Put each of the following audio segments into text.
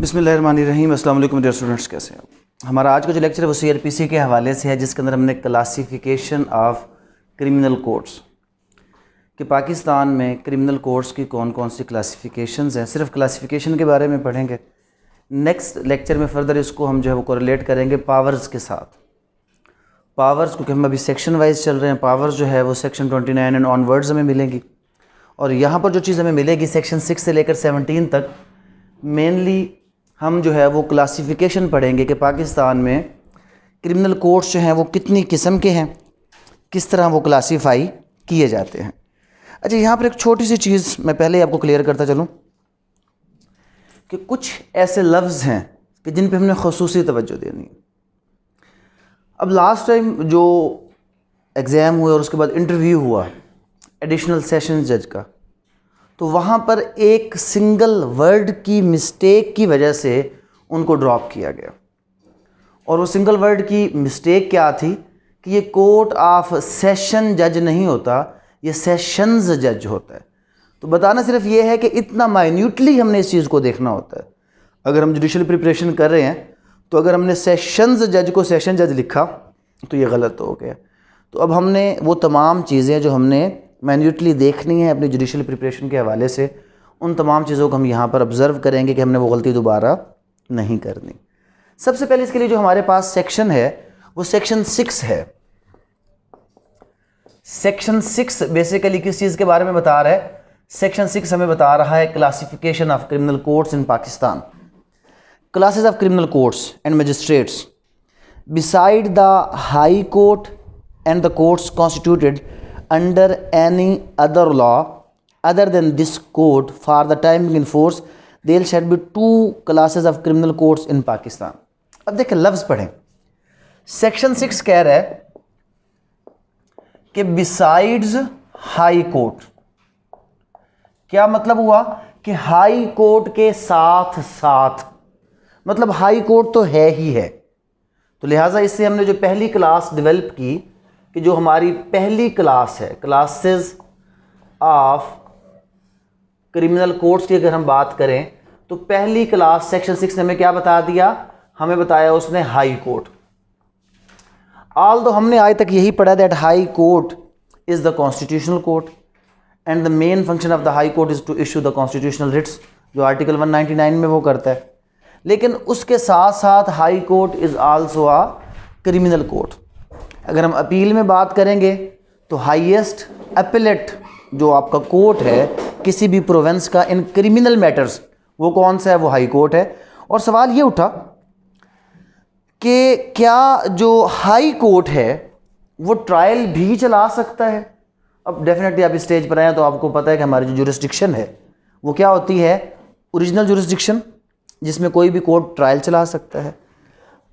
बिसमीम असल dear students कैसे हैं हमारा आज का जो लेक्चर है वो सी के हवाले से है जिसके अंदर हमने क्लासिफिकेशन ऑफ क्रिमिनल कोर्ट्स कि पाकिस्तान में क्रिमिनल कोर्ट्स की कौन कौन सी क्लासिफिकेशंस हैं सिर्फ क्लासिफिकेशन के बारे में पढ़ेंगे नेक्स्ट लेक्चर में फर्दर इसको हम जो है वो कोरिलेट करेंगे पावर्स के साथ पावर्स क्योंकि हम अभी सेक्शन वाइज चल रहे हैं पावर्स जो है वो सेक्शन नाइन एंड ऑनवर्ड्स हमें मिलेंगी और यहाँ पर जो चीज़ हमें मिलेगी सेक्शन सिक्स से लेकर सेवनटीन तक मेनली हम जो है वो क्लासिफिकेशन पढ़ेंगे कि पाकिस्तान में क्रिमिनल कोर्ट्स जो हैं वो कितनी किस्म के हैं किस तरह वो क्लासीफाई किए जाते हैं अच्छा यहाँ पर एक छोटी सी चीज़ मैं पहले आपको क्लियर करता चलूँ कि कुछ ऐसे लफ्ज़ हैं कि जिन पर हमने खसूस तवज्जो देनी है अब लास्ट टाइम जो एग्ज़ाम हुए और उसके बाद इंटरव्यू हुआ एडिशनल सेशन जज का तो वहाँ पर एक सिंगल वर्ड की मिस्टेक की वजह से उनको ड्रॉप किया गया और वो सिंगल वर्ड की मिस्टेक क्या थी कि ये कोर्ट ऑफ सेशन जज नहीं होता ये सेशंस जज होता है तो बताना सिर्फ ये है कि इतना माइन्यूटली हमने इस चीज़ को देखना होता है अगर हम जुडिशल प्रिपरेशन कर रहे हैं तो अगर हमने सेशंस जज को सेशन जज लिखा तो ये गलत हो गया तो अब हमने वो तमाम चीज़ें जो हमने मैन्यूटली देखनी है अपनी जुडिशल प्रिपरेशन के हवाले से उन तमाम चीज़ों को हम यहाँ पर ऑब्ज़र्व करेंगे कि हमने वो गलती दोबारा नहीं करनी सबसे पहले इसके लिए जो हमारे पास सेक्शन है वो सेक्शन सिक्स है सेक्शन सिक्स बेसिकली किस चीज़ के बारे में बता रहा है सेक्शन सिक्स हमें बता रहा है classification of criminal courts in Pakistan classes of criminal courts and magistrates beside the high court and the courts constituted under any other law other than this code for the time being in force there shall be two classes of criminal courts in pakistan अब देखें लफ्ज़ पढ़ें section six कह रहा है कि besides high court क्या मतलब हुआ कि हाई कोर्ट के साथ साथ मतलब हाई कोर्ट तो है ही है तो लिहाजा इससे हमने जो पहली क्लास डेवलप की कि जो हमारी पहली क्लास है क्लासेस ऑफ क्रिमिनल कोर्ट्स की अगर हम बात करें तो पहली क्लास सेक्शन सिक्स ने हमें क्या बता दिया हमें बताया उसने हाई कोर्ट ऑल दो हमने आज तक यही पढ़ा that high court is the constitutional court and the main function of the high court is to issue the constitutional writs जो आर्टिकल 199 में वो करता है लेकिन उसके साथ साथ high court is also a criminal court अगर हम अपील में बात करेंगे तो हाईएस्ट अपीलेट जो आपका कोर्ट है किसी भी प्रोवेंस का इन क्रिमिनल मैटर्स वो कौन सा है वो हाई कोर्ट है और सवाल ये उठा कि क्या जो हाई कोर्ट है वो ट्रायल भी चला सकता है अब डेफिनेटली आप स्टेज पर आए तो आपको पता है कि हमारी जो जुरिस्टिक्शन है वो क्या होती है ओरिजिनल जुरिस्टिक्शन जिसमें कोई भी कोर्ट ट्रायल चला सकता है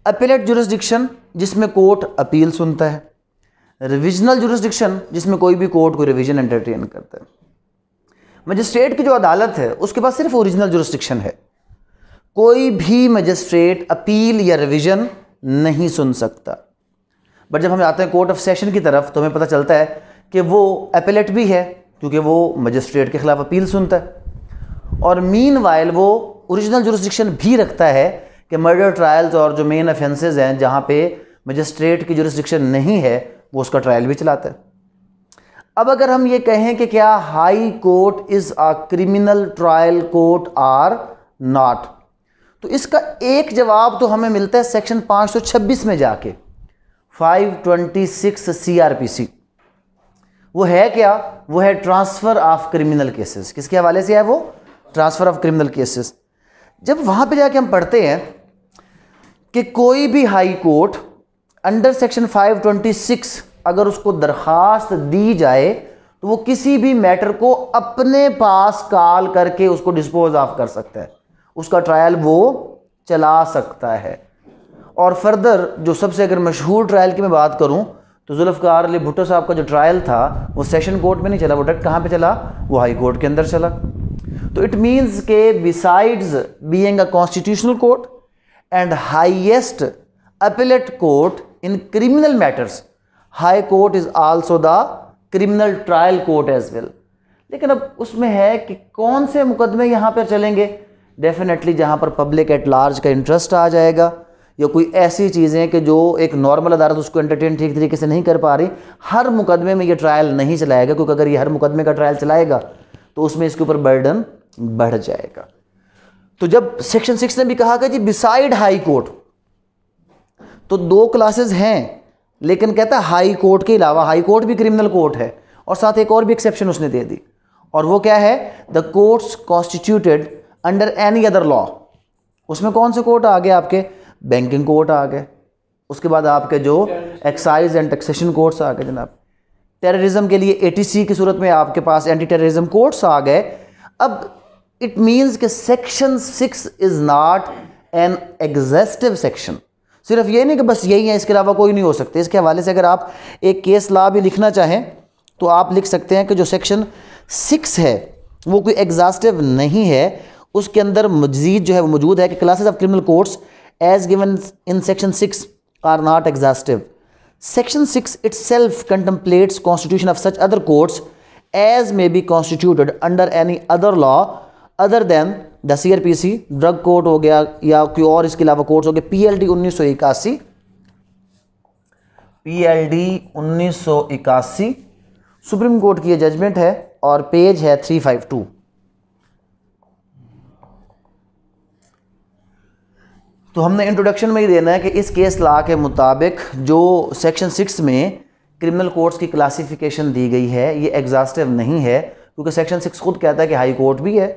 अपीलेट जुरिस्डिक्शन जिसमें कोर्ट अपील सुनता है रिविजनल जुरिस्डिक्शन जिसमें कोई भी कोर्ट को रिविजन एंटरटेन करता है मजिस्ट्रेट की जो अदालत है उसके पास सिर्फ ओरिजिनल जुरिस्डिक्शन है कोई भी मजिस्ट्रेट अपील या रिविजन नहीं सुन सकता बट जब हम आते हैं कोर्ट ऑफ सेशन की तरफ तो हमें पता चलता है कि वो अपेलेट भी है क्योंकि वो मजिस्ट्रेट के खिलाफ अपील सुनता है और मीन वो ओरिजिनल जुरिस्डिक्शन भी रखता है कि मर्डर ट्रायल्स और जो मेन अफेंसेज हैं जहाँ पे मजिस्ट्रेट की जुरिस्डिक्शन नहीं है वो उसका ट्रायल भी चलाता है अब अगर हम ये कहें कि क्या high court is a criminal trial court or not तो इसका एक जवाब तो हमें मिलता है सेक्शन 526 में जाके 526 सीआरपीसी वो है क्या वो है ट्रांसफ़र ऑफ क्रिमिनल केसेस किसके हवाले से है वो ट्रांसफ़र ऑफ क्रिमिनल केसेस जब वहां पे जाके हम पढ़ते हैं कि कोई भी हाई कोर्ट अंडर सेक्शन 526 अगर उसको दरखास्त दी जाए तो वो किसी भी मैटर को अपने पास कॉल करके उसको डिस्पोज ऑफ कर सकता है उसका ट्रायल वो चला सकता है और फर्दर जो सबसे अगर मशहूर ट्रायल की मैं बात करूं तो जुल्फ़ार अली भुट्टो साहब का जो ट्रायल था वो सेशन कोर्ट में नहीं चला वो डायरेक्ट कहाँ पे चला वो हाई कोर्ट के अंदर चला तो इट मीन्स के besides being a constitutional court and highest appellate court in criminal matters high court is also the criminal trial court as well लेकिन अब उसमें है कि कौन से मुकदमे यहाँ पर चलेंगे डेफिनेटली जहाँ पर पब्लिक एट लार्ज का इंटरेस्ट आ जाएगा या कोई ऐसी चीज़ें कि जो एक नॉर्मल अदालत उसको एंटरटेन ठीक तरीके से नहीं कर पा रही हर मुकदमे में ये ट्रायल नहीं चलाएगा क्योंकि अगर ये हर मुकदमे का ट्रायल चलाएगा तो उसमें इसके ऊपर बर्डन बढ़ जाएगा तो जब सेक्शन सिक्स ने भी कहा कि जी बिसाइड हाई कोर्ट तो दो क्लासेस हैं लेकिन कहता है हाई कोर्ट के अलावा हाई कोर्ट भी क्रिमिनल कोर्ट है और साथ एक और भी एक्सेप्शन उसने दे दी और वो क्या है the courts constituted under any other law उसमें कौन से कोर्ट आ गए आपके बैंकिंग कोर्ट आ गए उसके बाद आपके जो एक्साइज एंड टैक्सेशन कोर्ट्स आ गए जनाब टेररिज्म के लिए एटीसी की सूरत में आपके पास एंटी टेररिज्म कोर्ट्स आ गए अब इट मीन्स कि section six is not an exhaustive section सिर्फ ये नहीं कि बस यही है इसके अलावा कोई नहीं हो सकते इसके हवाले से अगर आप एक केस लॉ भी लिखना चाहें तो आप लिख सकते हैं कि जो सेक्शन सिक्स है वो कोई एग्जास्टिव नहीं है उसके अंदर मजीद जो है वो मौजूद है कि classes of criminal courts as given in section six are not exhaustive section six itself contemplates constitution of such other courts as may be constituted under any other law other than the C R P C drug court हो गया या कोई और इसके अलावा court हो गया P L D उन्नीस सौ इक्यासी पी एल डी उन्नीस सौ इक्यासी सुप्रीम कोर्ट की यह जजमेंट है और पेज है थ्री फाइव टू तो हमने इंट्रोडक्शन में ही देना है कि इस केस लॉ के मुताबिक जो सेक्शन सिक्स में क्रिमिनल कोर्ट्स की क्लासिफिकेशन दी गई है ये एग्जास्टिव नहीं है क्योंकि सेक्शन सिक्स खुद कहता है कि हाई कोर्ट भी है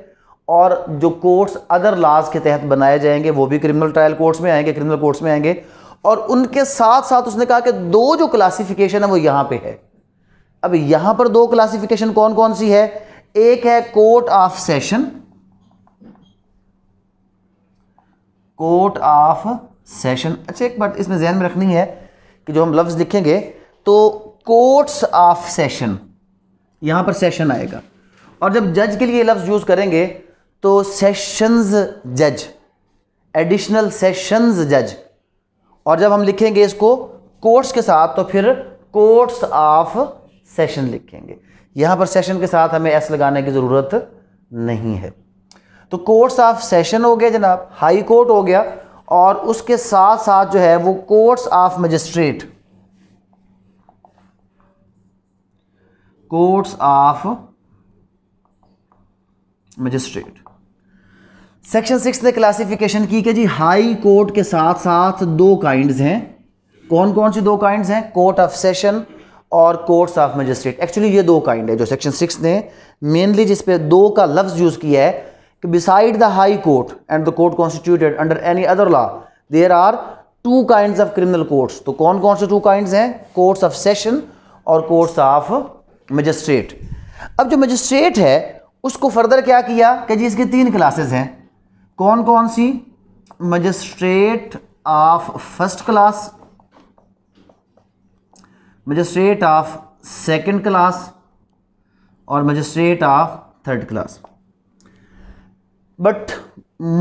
और जो कोर्ट्स अदर लाज के तहत बनाए जाएंगे वो भी क्रिमिनल ट्रायल कोर्ट्स में आएंगे क्रिमिनल कोर्ट्स में आएंगे और उनके साथ साथ उसने कहा कि दो जो क्लासिफिकेशन है वो यहाँ पे है अब यहाँ पर दो क्लासिफिकेशन कौन कौन सी है एक है court of session court of session अच्छा एक बात इसमें जहन में रखनी है कि जो हम लफ्ज़ लिखेंगे तो कोर्ट्स ऑफ सेशन यहाँ पर सेशन आएगा और जब जज के लिए लफ्ज़ यूज़ करेंगे तो सेशंस जज एडिशनल सेशंस जज और जब हम लिखेंगे इसको कोर्ट्स के साथ तो फिर कोर्ट्स ऑफ सेशन लिखेंगे यहां पर सेशन के साथ हमें एस लगाने की ज़रूरत नहीं है तो कोर्ट्स ऑफ सेशन हो गया जनाब हाई कोर्ट हो गया और उसके साथ साथ जो है वो courts of magistrate courts of magistrate section six ने क्लासिफिकेशन की कि जी हाई कोर्ट के साथ साथ दो काइंड्स हैं कौन कौन सी दो काइंड्स हैं कोर्ट ऑफ सेशन और कोर्ट्स ऑफ मजिस्ट्रेट एक्चुअली ये दो काइंड है जो सेक्शन सिक्स ने मेनली जिस पे दो का लफ्ज़ यूज़ किया है कि beside the high court and the court constituted under any other law there are two kind of criminal courts तो कौन कौन से टू काइंड हैं कोर्ट्स ऑफ सेशन और कोर्ट्स ऑफ मजिस्ट्रेट अब जो मजिस्ट्रेट है उसको फर्दर क्या किया कि जी इसकी तीन क्लासेज हैं कौन कौन सी magistrate of first class magistrate of second class और magistrate of third class but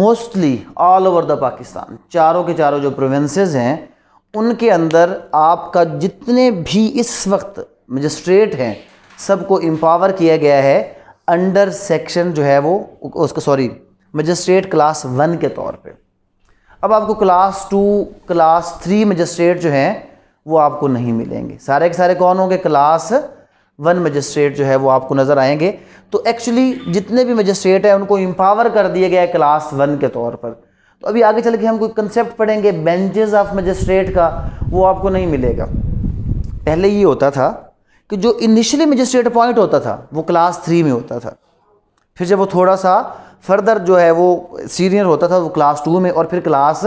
mostly all over the Pakistan चारों के चारों जो प्रोविंसेस हैं उनके अंदर आपका जितने भी इस वक्त मजिस्ट्रेट हैं सबको एम्पावर किया गया है अंडर सेक्शन जो है वो उसका सॉरी मजिस्ट्रेट क्लास वन के तौर पे अब आपको class two class three magistrate जो हैं वो आपको नहीं मिलेंगे सारे के सारे कौन होंगे क्लास वन मजिस्ट्रेट जो है वो आपको नज़र आएंगे तो एक्चुअली जितने भी मजिस्ट्रेट हैं उनको एम्पावर कर दिया गया है क्लास वन के तौर पर तो अभी आगे चल के हम कोई कंसेप्ट पढ़ेंगे बेंचेज ऑफ मजिस्ट्रेट का वो आपको नहीं मिलेगा पहले ये होता था कि जो इनिशियली मजिस्ट्रेट अपॉइंट होता था वो क्लास थ्री में होता था फिर जब वो थोड़ा सा फर्दर जो है वो सीनियर होता था वो क्लास टू में और फिर क्लास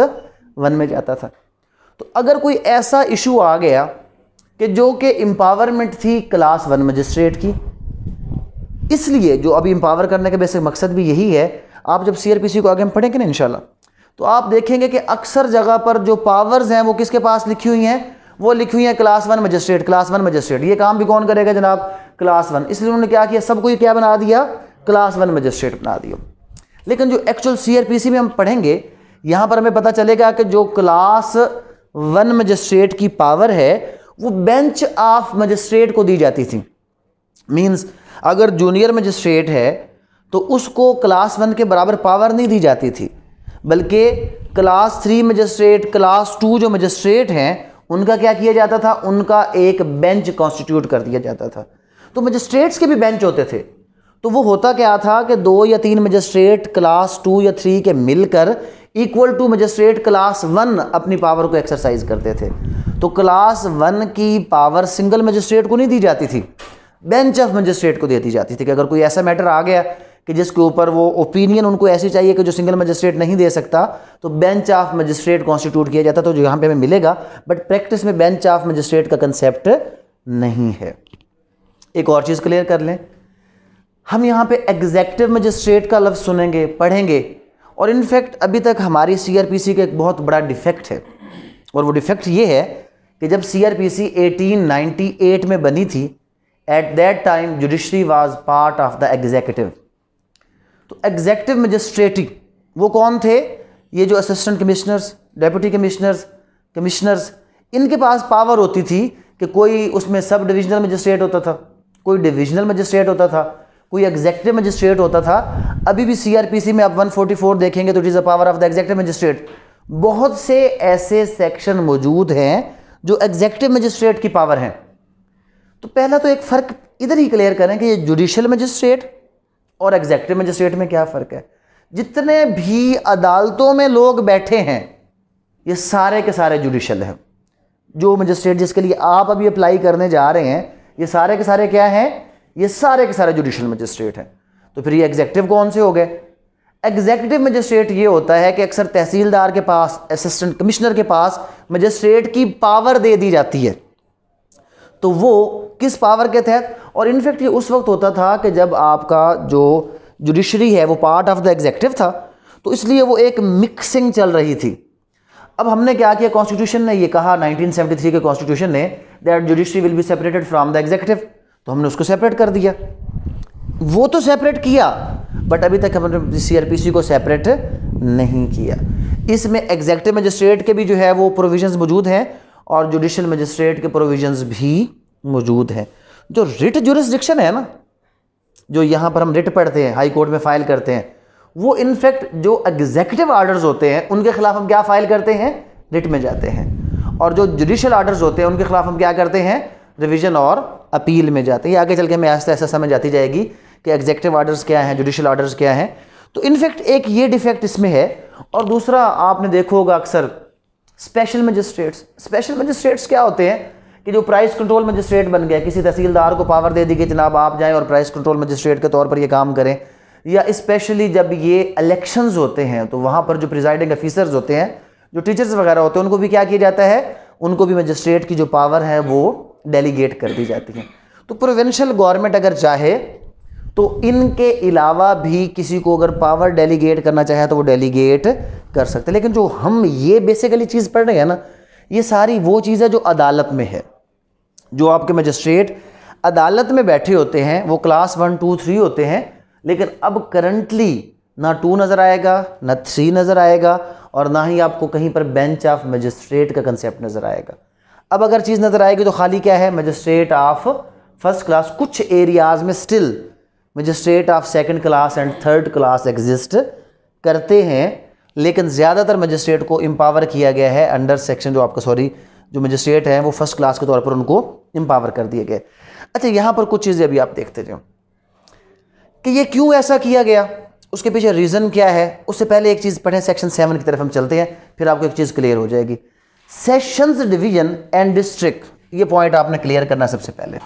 वन में जाता था तो अगर कोई ऐसा इशू आ गया कि जो कि एम्पावरमेंट थी क्लास वन मजिस्ट्रेट की इसलिए जो अभी एम्पावर करने का बेसिक मकसद भी यही है आप जब सी को आगे हम पढ़ेंगे ना इंशाल्लाह तो आप देखेंगे कि अक्सर जगह पर जो पावर्स हैं वो किसके पास लिखी हुई हैं वो लिखी हुई हैं class one magistrate class one magistrate ये काम भी कौन करेगा जनाब क्लास वन इसलिए उन्होंने क्या किया सबको ये क्या बना दिया क्लास वन मजिस्ट्रेट बना दिया लेकिन जो एक्चुअल सी में हम पढ़ेंगे यहाँ पर हमें पता चलेगा कि जो क्लास वन मजिस्ट्रेट की पावर है वो बेंच ऑफ मजिस्ट्रेट को दी जाती थी मींस अगर जूनियर मजिस्ट्रेट है तो उसको क्लास वन के बराबर पावर नहीं दी जाती थी बल्कि class three magistrate class two जो मजिस्ट्रेट हैं उनका क्या किया जाता था उनका एक बेंच कॉन्स्टिट्यूट कर दिया जाता था तो मजिस्ट्रेट्स के भी बेंच होते थे तो वो होता क्या था कि दो या तीन मजिस्ट्रेट क्लास टू या थ्री के मिलकर equal to magistrate class one अपनी पावर को एक्सरसाइज करते थे तो क्लास वन की पावर सिंगल मजिस्ट्रेट को नहीं दी जाती थी बेंच ऑफ मजिस्ट्रेट को दे दी जाती थी कि अगर कोई ऐसा मैटर आ गया कि जिसके ऊपर वो ओपिनियन उनको ऐसी चाहिए कि जो सिंगल मजिस्ट्रेट नहीं दे सकता तो बेंच ऑफ मजिस्ट्रेट कॉन्स्टिट्यूट किया जाता तो जो यहाँ पे हमें मिलेगा बट प्रैक्टिस में बेंच ऑफ मजिस्ट्रेट का कंसेप्ट नहीं है एक और चीज़ क्लियर कर लें हम यहाँ पे एग्जैक्टिव मजिस्ट्रेट का लफ्ज़ सुनेंगे पढ़ेंगे और इनफैक्ट अभी तक हमारी सीआरपीसी का एक बहुत बड़ा डिफेक्ट है और वो डिफेक्ट ये है कि जब सीआरपीसी 1898 में बनी थी at that time judiciary was part of the executive तो एग्जैक्टिव मजिस्ट्रेटी वो कौन थे ये जो assistant commissioners deputy commissioners commissioners इनके पास पावर होती थी कि कोई उसमें सब डिविजनल मजिस्ट्रेट होता था कोई डिविजनल मजिस्ट्रेट होता था कोई एग्जैक्टिव मजिस्ट्रेट होता था अभी भी सीआरपीसी में आप 144 देखेंगे तो it is a power of the executive magistrate बहुत से ऐसे सेक्शन मौजूद हैं जो एग्जैक्टिव मजिस्ट्रेट की पावर हैं तो पहला तो एक फ़र्क इधर ही क्लियर करें कि ये जुडिशल मजिस्ट्रेट और एग्जैक्टिव मजिस्ट्रेट में क्या फ़र्क है जितने भी अदालतों में लोग बैठे हैं ये सारे के सारे जुडिशल हैं जो मजिस्ट्रेट जिसके लिए आप अभी अप्लाई करने जा रहे हैं ये सारे के सारे क्या हैं ये सारे के सारे जुडिशल मजिस्ट्रेट हैं तो फिर ये एग्जेक्टिव कौन से हो गए एग्जेक्टिव मजिस्ट्रेट ये होता है कि अक्सर तहसीलदार के पास असिस्टेंट कमिश्नर के पास मजिस्ट्रेट की पावर दे दी जाती है तो वो किस पावर के तहत और इनफेक्ट ये उस वक्त होता था कि जब आपका जो जुडिशरी है वो पार्ट ऑफ द एग्जेक्टिव था तो इसलिए वो एक मिक्सिंग चल रही थी अब हमने क्या किया कॉन्स्टिट्यूशन ने ये कहा 1973 के कॉन्स्टिट्यूशन ने that judiciary will be separated from the executive तो हमने उसको सेपरेट कर दिया वो तो सेपरेट किया बट अभी तक हमने सीआरपीसी को सेपरेट नहीं किया इसमें एग्जैक्टिव मजिस्ट्रेट के भी जो है वो प्रोविजंस मौजूद हैं और जुडिशल मजिस्ट्रेट के प्रोविजंस भी मौजूद हैं जो रिट जुरिस्डिक्शन है ना जो यहाँ पर हम रिट पढ़ते हैं हाई कोर्ट में फाइल करते हैं वो इनफैक्ट जो एग्जैक्टिव आर्डर्स होते हैं उनके खिलाफ हम क्या फाइल करते हैं रिट में जाते हैं और जो जुडिशल आर्डर्स होते हैं उनके खिलाफ हम क्या करते हैं रिविजन और अपील में जाते हैं ये आगे चल के हमें आहिस्ता ऐसा समझ आती जाएगी कि एग्जेक्टिव ऑर्डर्स क्या हैं जुडिशल ऑर्डर्स क्या हैं तो इनफैक्ट एक ये डिफेक्ट इसमें है और दूसरा आपने देखा होगा अक्सर स्पेशल मजिस्ट्रेट्स स्पेशल मजिस्ट्रेट्स क्या होते हैं कि जो प्राइस कंट्रोल मजिस्ट्रेट बन गया किसी तहसीलदार को पावर दे दी कि जनाब आप जाएं और प्राइस कंट्रोल मजिस्ट्रेट के तौर पर ये काम करें या इस्पेशली जब ये इलेक्शंस होते हैं तो वहाँ पर जो प्रिजाइडिंग ऑफिसर्स होते हैं जो टीचर्स वगैरह होते हैं उनको भी क्या किया जाता है उनको भी मजिस्ट्रेट की जो पावर है वो डेलीगेट कर दी जाती हैं तो प्रोविंशियल गवर्नमेंट अगर चाहे तो इनके अलावा भी किसी को अगर पावर डेलीगेट करना चाहे तो वो डेलीगेट कर सकते लेकिन जो हम ये बेसिकली चीज़ पढ़ रहे हैं ना ये सारी वो चीज़ है जो अदालत में है जो आपके मजिस्ट्रेट अदालत में बैठे होते हैं वो क्लास वन टू थ्री होते हैं लेकिन अब करंटली ना टू नज़र आएगा ना थ्री नज़र आएगा और ना ही आपको कहीं पर बेंच ऑफ मजिस्ट्रेट का कंसेप्ट नज़र आएगा अब अगर चीज़ नज़र आएगी तो खाली क्या है मजिस्ट्रेट ऑफ फर्स्ट क्लास कुछ एरियाज़ में still magistrate of second class and third class exist करते हैं लेकिन ज़्यादातर मजिस्ट्रेट को एम्पावर किया गया है अंडर सेक्शन जो आपका सॉरी जो मजिस्ट्रेट हैं वो फर्स्ट क्लास के तौर पर उनको एम्पावर कर दिया गया अच्छा यहाँ पर कुछ चीज़ें अभी आप देखते जाओ कि ये क्यों ऐसा किया गया उसके पीछे रीज़न क्या है उससे पहले एक चीज़ पढ़ें सेक्शन सेवन की तरफ हम चलते हैं फिर आपको एक चीज़ क्लियर हो जाएगी सेशंस डिवीजन एंड डिस्ट्रिक्ट ये पॉइंट आपने क्लियर करना सबसे पहले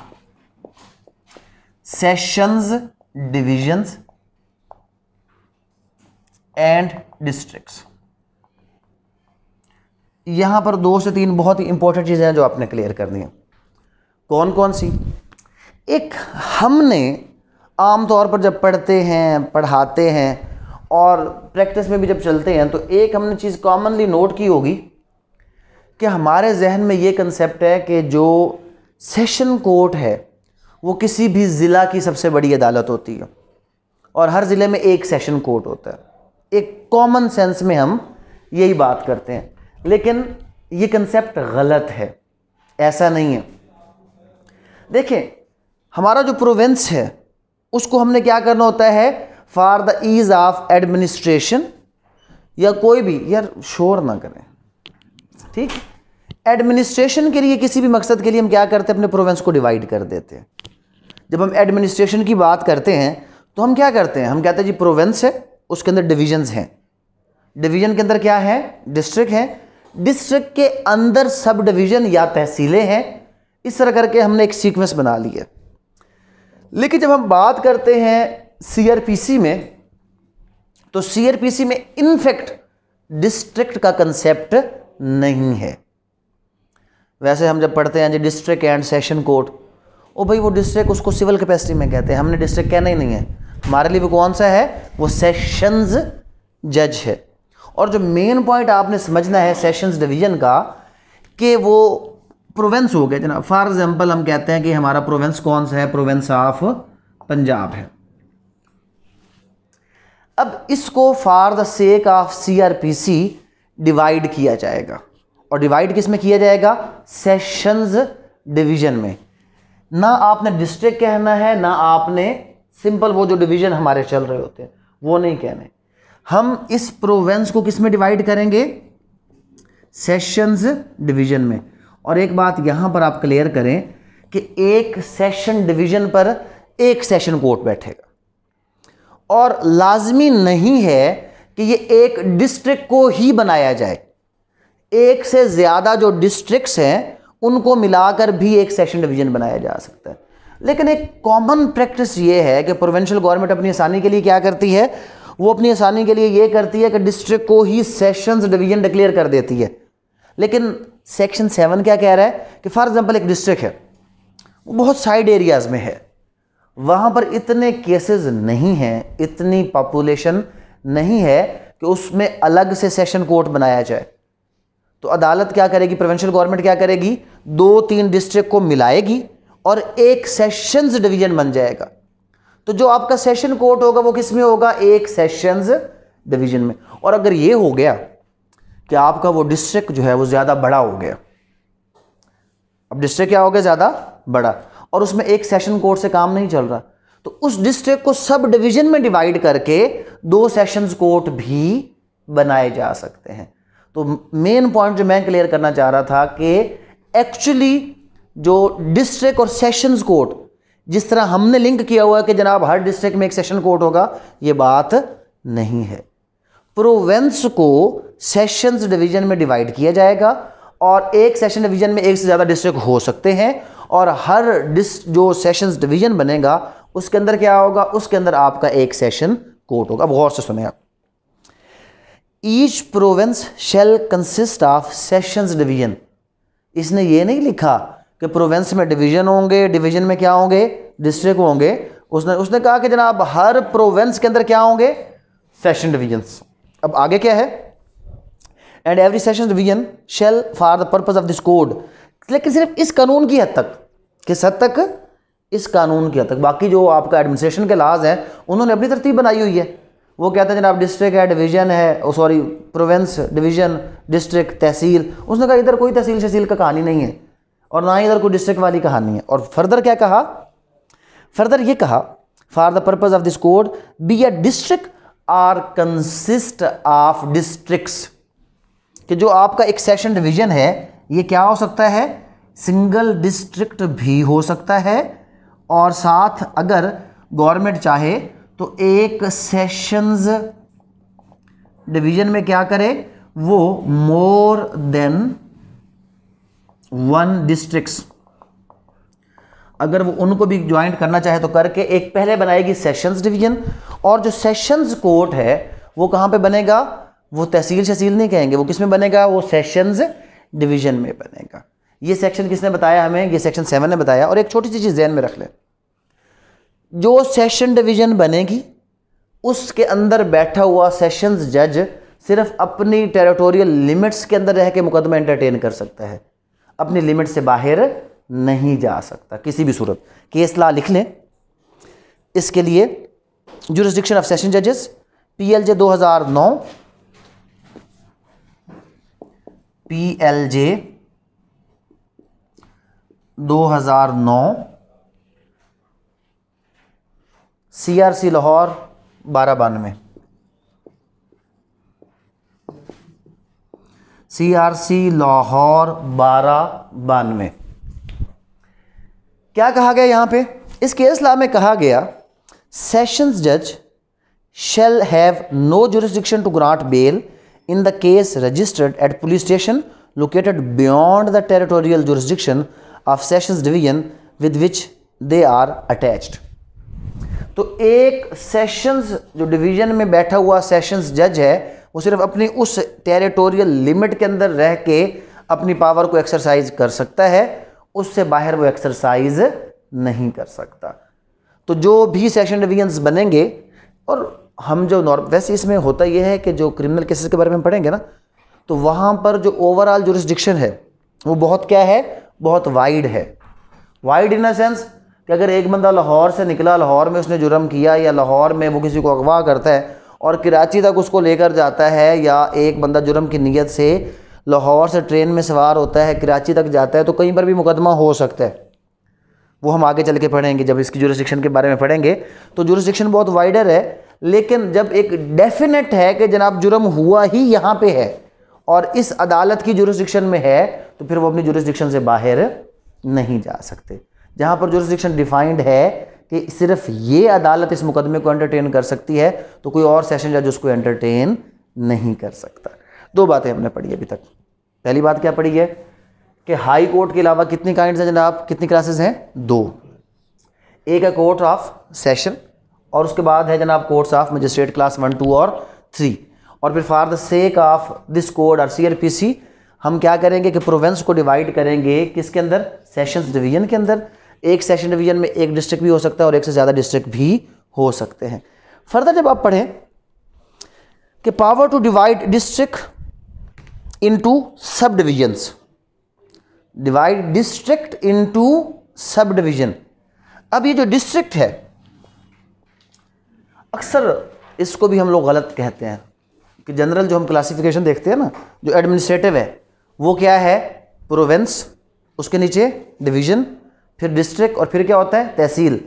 सेशंस डिवीजंस एंड डिस्ट्रिक्ट्स यहां पर दो से तीन बहुत ही इंपॉर्टेंट चीजें हैं जो आपने क्लियर करनी है कौन कौन सी एक हमने आमतौर पर जब पढ़ते हैं पढ़ाते हैं और प्रैक्टिस में भी जब चलते हैं तो एक हमने चीज़ कॉमनली नोट की होगी कि हमारे जहन में ये कंसेप्ट है कि जो सेशन कोर्ट है वो किसी भी ज़िला की सबसे बड़ी अदालत होती है और हर ज़िले में एक सेशन कोर्ट होता है एक कॉमन सेंस में हम यही बात करते हैं लेकिन ये कंसेप्ट गलत है ऐसा नहीं है देखें हमारा जो प्रोविंस है उसको हमने क्या करना होता है for the ease of administration या कोई भी यार शोर ना करें ठीक एडमिनिस्ट्रेशन के लिए किसी भी मकसद के लिए हम क्या करते हैं अपने प्रोवेंस को डिवाइड कर देते हैं जब हम एडमिनिस्ट्रेशन की बात करते हैं तो हम क्या करते हैं हम कहते हैं जी प्रोवेंस है उसके अंदर डिविजन्स हैं डिवीजन के अंदर क्या है डिस्ट्रिक्ट है डिस्ट्रिक्ट के अंदर सब डिवीजन या तहसीलें हैं इस तरह करके हमने एक सीक्वेंस बना लिया लेकिन जब हम बात करते हैं सीआरपीसी में तो सीआरपीसी में इनफैक्ट डिस्ट्रिक्ट का कंसेप्ट नहीं है वैसे हम जब पढ़ते हैं जी डिस्ट्रिक्ट एंड सेशन कोर्ट ओ भाई वो डिस्ट्रिक्ट उसको सिविल कैपेसिटी में कहते हैं हमने डिस्ट्रिक्ट कहना ही नहीं है हमारे लिए वो कौन सा है वो सेशंस जज है और जो मेन पॉइंट आपने समझना है सेशंस डिवीजन का कि वो प्रोवेंस हो गया जना फॉर एग्जांपल हम कहते हैं कि हमारा प्रोवेंस कौन सा है प्रोवेंस ऑफ पंजाब है अब इसको for the sake of C divide किया जाएगा और डिवाइड किस में किया जाएगा सेशंस डिवीजन में ना आपने डिस्ट्रिक्ट कहना है ना आपने सिंपल वो जो डिवीजन हमारे चल रहे होते हैं वो नहीं कहने हम इस प्रोवेंस को किस में डिवाइड करेंगे सेशंस डिवीजन में और एक बात यहां पर आप क्लियर करें कि एक सेशन डिवीजन पर एक सेशन कोर्ट बैठेगा और लाजमी नहीं है कि ये एक डिस्ट्रिक्ट को ही बनाया जाए एक से ज़्यादा जो डिस्ट्रिक्ट्स हैं उनको मिलाकर भी एक सेशन डिवीज़न बनाया जा सकता है लेकिन एक कॉमन प्रैक्टिस ये है कि प्रोविंशियल गवर्नमेंट अपनी आसानी के लिए क्या करती है वो अपनी आसानी के लिए ये करती है कि डिस्ट्रिक्ट को ही सेशंस डिवीज़न डिक्लेयर कर देती है लेकिन सेक्शन सेवन क्या कह रहा है कि फॉर एग्ज़ाम्पल एक डिस्ट्रिक्ट है वो बहुत साइड एरियाज़ में है वहाँ पर इतने केसेस नहीं हैं इतनी पॉपुलेशन नहीं है कि उसमें अलग से सेशन कोर्ट बनाया जाए तो अदालत क्या करेगी प्रोवेंशियल गवर्नमेंट क्या करेगी दो तीन डिस्ट्रिक्ट को मिलाएगी और एक सेशंस डिवीजन बन जाएगा तो जो आपका सेशन कोर्ट होगा वो किस में होगा एक सेशंस डिवीजन में और अगर ये हो गया कि आपका वो डिस्ट्रिक्ट जो है वो ज़्यादा बड़ा हो गया अब डिस्ट्रिक्ट क्या हो गया ज़्यादा बड़ा और उसमें एक सेशन कोर्ट से काम नहीं चल रहा तो उस डिस्ट्रिक्ट को सब डिवीजन में डिवाइड करके दो सेशंस कोर्ट भी बनाए जा सकते हैं तो मेन पॉइंट जो मैं क्लियर करना चाह रहा था कि एक्चुअली जो डिस्ट्रिक्ट और सेशंस कोर्ट जिस तरह हमने लिंक किया हुआ है कि जनाब हर डिस्ट्रिक्ट में एक सेशन कोर्ट होगा ये बात नहीं है प्रोवेंस को सेशंस डिवीजन में डिवाइड किया जाएगा और एक सेशन डिवीजन में एक से ज़्यादा डिस्ट्रिक्ट हो सकते हैं और हर डिस जो सेशंस डिवीजन बनेगा उसके अंदर क्या होगा उसके अंदर आपका एक सेशन कोर्ट होगा अब गौर से सुने आप each province shall consist of sessions division इसने ये नहीं लिखा कि प्रोविंस में डिवीजन होंगे डिवीजन में क्या होंगे डिस्ट्रिक्ट होंगे उसने उसने कहा कि जनाब हर प्रोविंस के अंदर क्या होंगे सेशन डिवीजन्स अब आगे क्या है and every session division shall for the purpose of this code लेकिन सिर्फ इस कानून की हद तक किस हद तक इस कानून के तक बाकी जो आपका एडमिनिस्ट्रेशन के लाज हैं उन्होंने अपनी तरतीब बनाई हुई है वो कहते हैं जनाब डिस्ट्रिक्ट है डिवीजन है sorry province division district tehsil उसने कहा इधर कोई तहसील शसील का कहानी नहीं है और ना ही इधर कोई डिस्ट्रिक्ट वाली कहानी है और फर्दर क्या कहा फर्दर ये कहा for the purpose of this code be a district or consist of district कि जो आपका एक सेशन डिवीजन है ये क्या हो सकता है सिंगल डिस्ट्रिक्ट भी हो सकता है और साथ अगर गवर्नमेंट चाहे तो एक सेशंस डिवीजन में क्या करे वो मोर देन वन डिस्ट्रिक्ट्स अगर वो उनको भी ज्वाइंट करना चाहे तो करके एक पहले बनाएगी सेशंस डिवीजन और जो सेशंस कोर्ट है वो कहाँ पे बनेगा वो तहसील शहसील नहीं कहेंगे वो किस में बनेगा वो सेशंस डिवीजन में बनेगा ये सेक्शन किसने बताया हमें ये सेक्शन सेवन ने बताया और एक छोटी सी चीज़ जहन में रख लें जो सेशन डिवीज़न बनेगी उसके अंदर बैठा हुआ सेशंस जज सिर्फ अपनी टेरिटोरियल लिमिट्स के अंदर रह के मुकदमा एंटरटेन कर सकता है अपनी लिमिट से बाहर नहीं जा सकता किसी भी सूरत केस ला लिख लें इसके लिए जुरिस्डिक्शन ऑफ सेशन जजेस पी एल जे दो हज़ार नौ P L J 2009 CRC Lahore बारह बानवे सीआरसी लाहौर बारह बानवे क्या कहा गया यहां पे इस केस ला में कहा गया सेशन जज shall have no jurisdiction to grant bail in the case registered at police station located beyond the territorial jurisdiction of sessions division with which they are attached तो एक सेशंस जो डिवीजन में बैठा हुआ सेशंस जज है वो सिर्फ अपनी उस टेरिटोरियल लिमिट के अंदर रह के अपनी पावर को एक्सरसाइज कर सकता है उससे बाहर वो एक्सरसाइज नहीं कर सकता तो जो भी सेशन डिवीजन्स बनेंगे और हम जो नॉर्म वैसे इसमें होता यह है कि जो क्रिमिनल केसेस के बारे में पढ़ेंगे ना तो वहाँ पर जो ओवरऑल जो है वो बहुत क्या है बहुत वाइड है वाइड इन अ सेंस कि अगर एक बंदा लाहौर से निकला लाहौर में उसने जुर्म किया या लाहौर में वो किसी को अगवा करता है और कराची तक उसको लेकर जाता है या एक बंदा जुर्म की नीयत से लाहौर से ट्रेन में सवार होता है कराची तक जाता है तो कहीं पर भी मुकदमा हो सकता है वो हम आगे चल के पढ़ेंगे जब इसकी जुरिस्डिक्शन के बारे में पढ़ेंगे तो शिक्षण बहुत वाइडर है लेकिन जब एक डेफिनेट है कि जनाब जुर्म हुआ ही यहाँ पे है और इस अदालत की जुरिस्डिक्शन में है तो फिर वो अपनी जुरिस्डिक्शन से बाहर नहीं जा सकते जहाँ पर जुरिस्डिक्शन डिफाइंड है कि सिर्फ ये अदालत इस मुकदमे को एंटरटेन कर सकती है तो कोई और सेशन जज उसको एंटरटेन नहीं कर सकता दो बातें हमने पढ़ी अभी तक पहली बात क्या पढ़ी है कि हाई कोर्ट के अलावा कितनी काइंड हैं जनाब कितनी क्लासेस हैं दो एक है कोर्ट ऑफ सेशन और उसके बाद है जनाब courts of magistrate class one two और थ्री और फिर for the sake of this code और सी हम क्या करेंगे कि प्रोवेंस को डिवाइड करेंगे किसके अंदर सेशंस डिवीजन के अंदर एक सेशन डिवीजन में एक डिस्ट्रिक्ट भी हो सकता है और एक से ज़्यादा डिस्ट्रिक्ट भी हो सकते हैं फर्दर जब आप पढ़ें कि power to divide district into sub divisions divide district into sub division अब ये जो डिस्ट्रिक्ट है अक्सर इसको भी हम लोग गलत कहते हैं कि जनरल जो हम क्लासिफिकेशन देखते हैं ना जो एडमिनिस्ट्रेटिव है वो क्या है प्रोवेंस उसके नीचे डिवीजन फिर डिस्ट्रिक्ट और फिर क्या होता है तहसील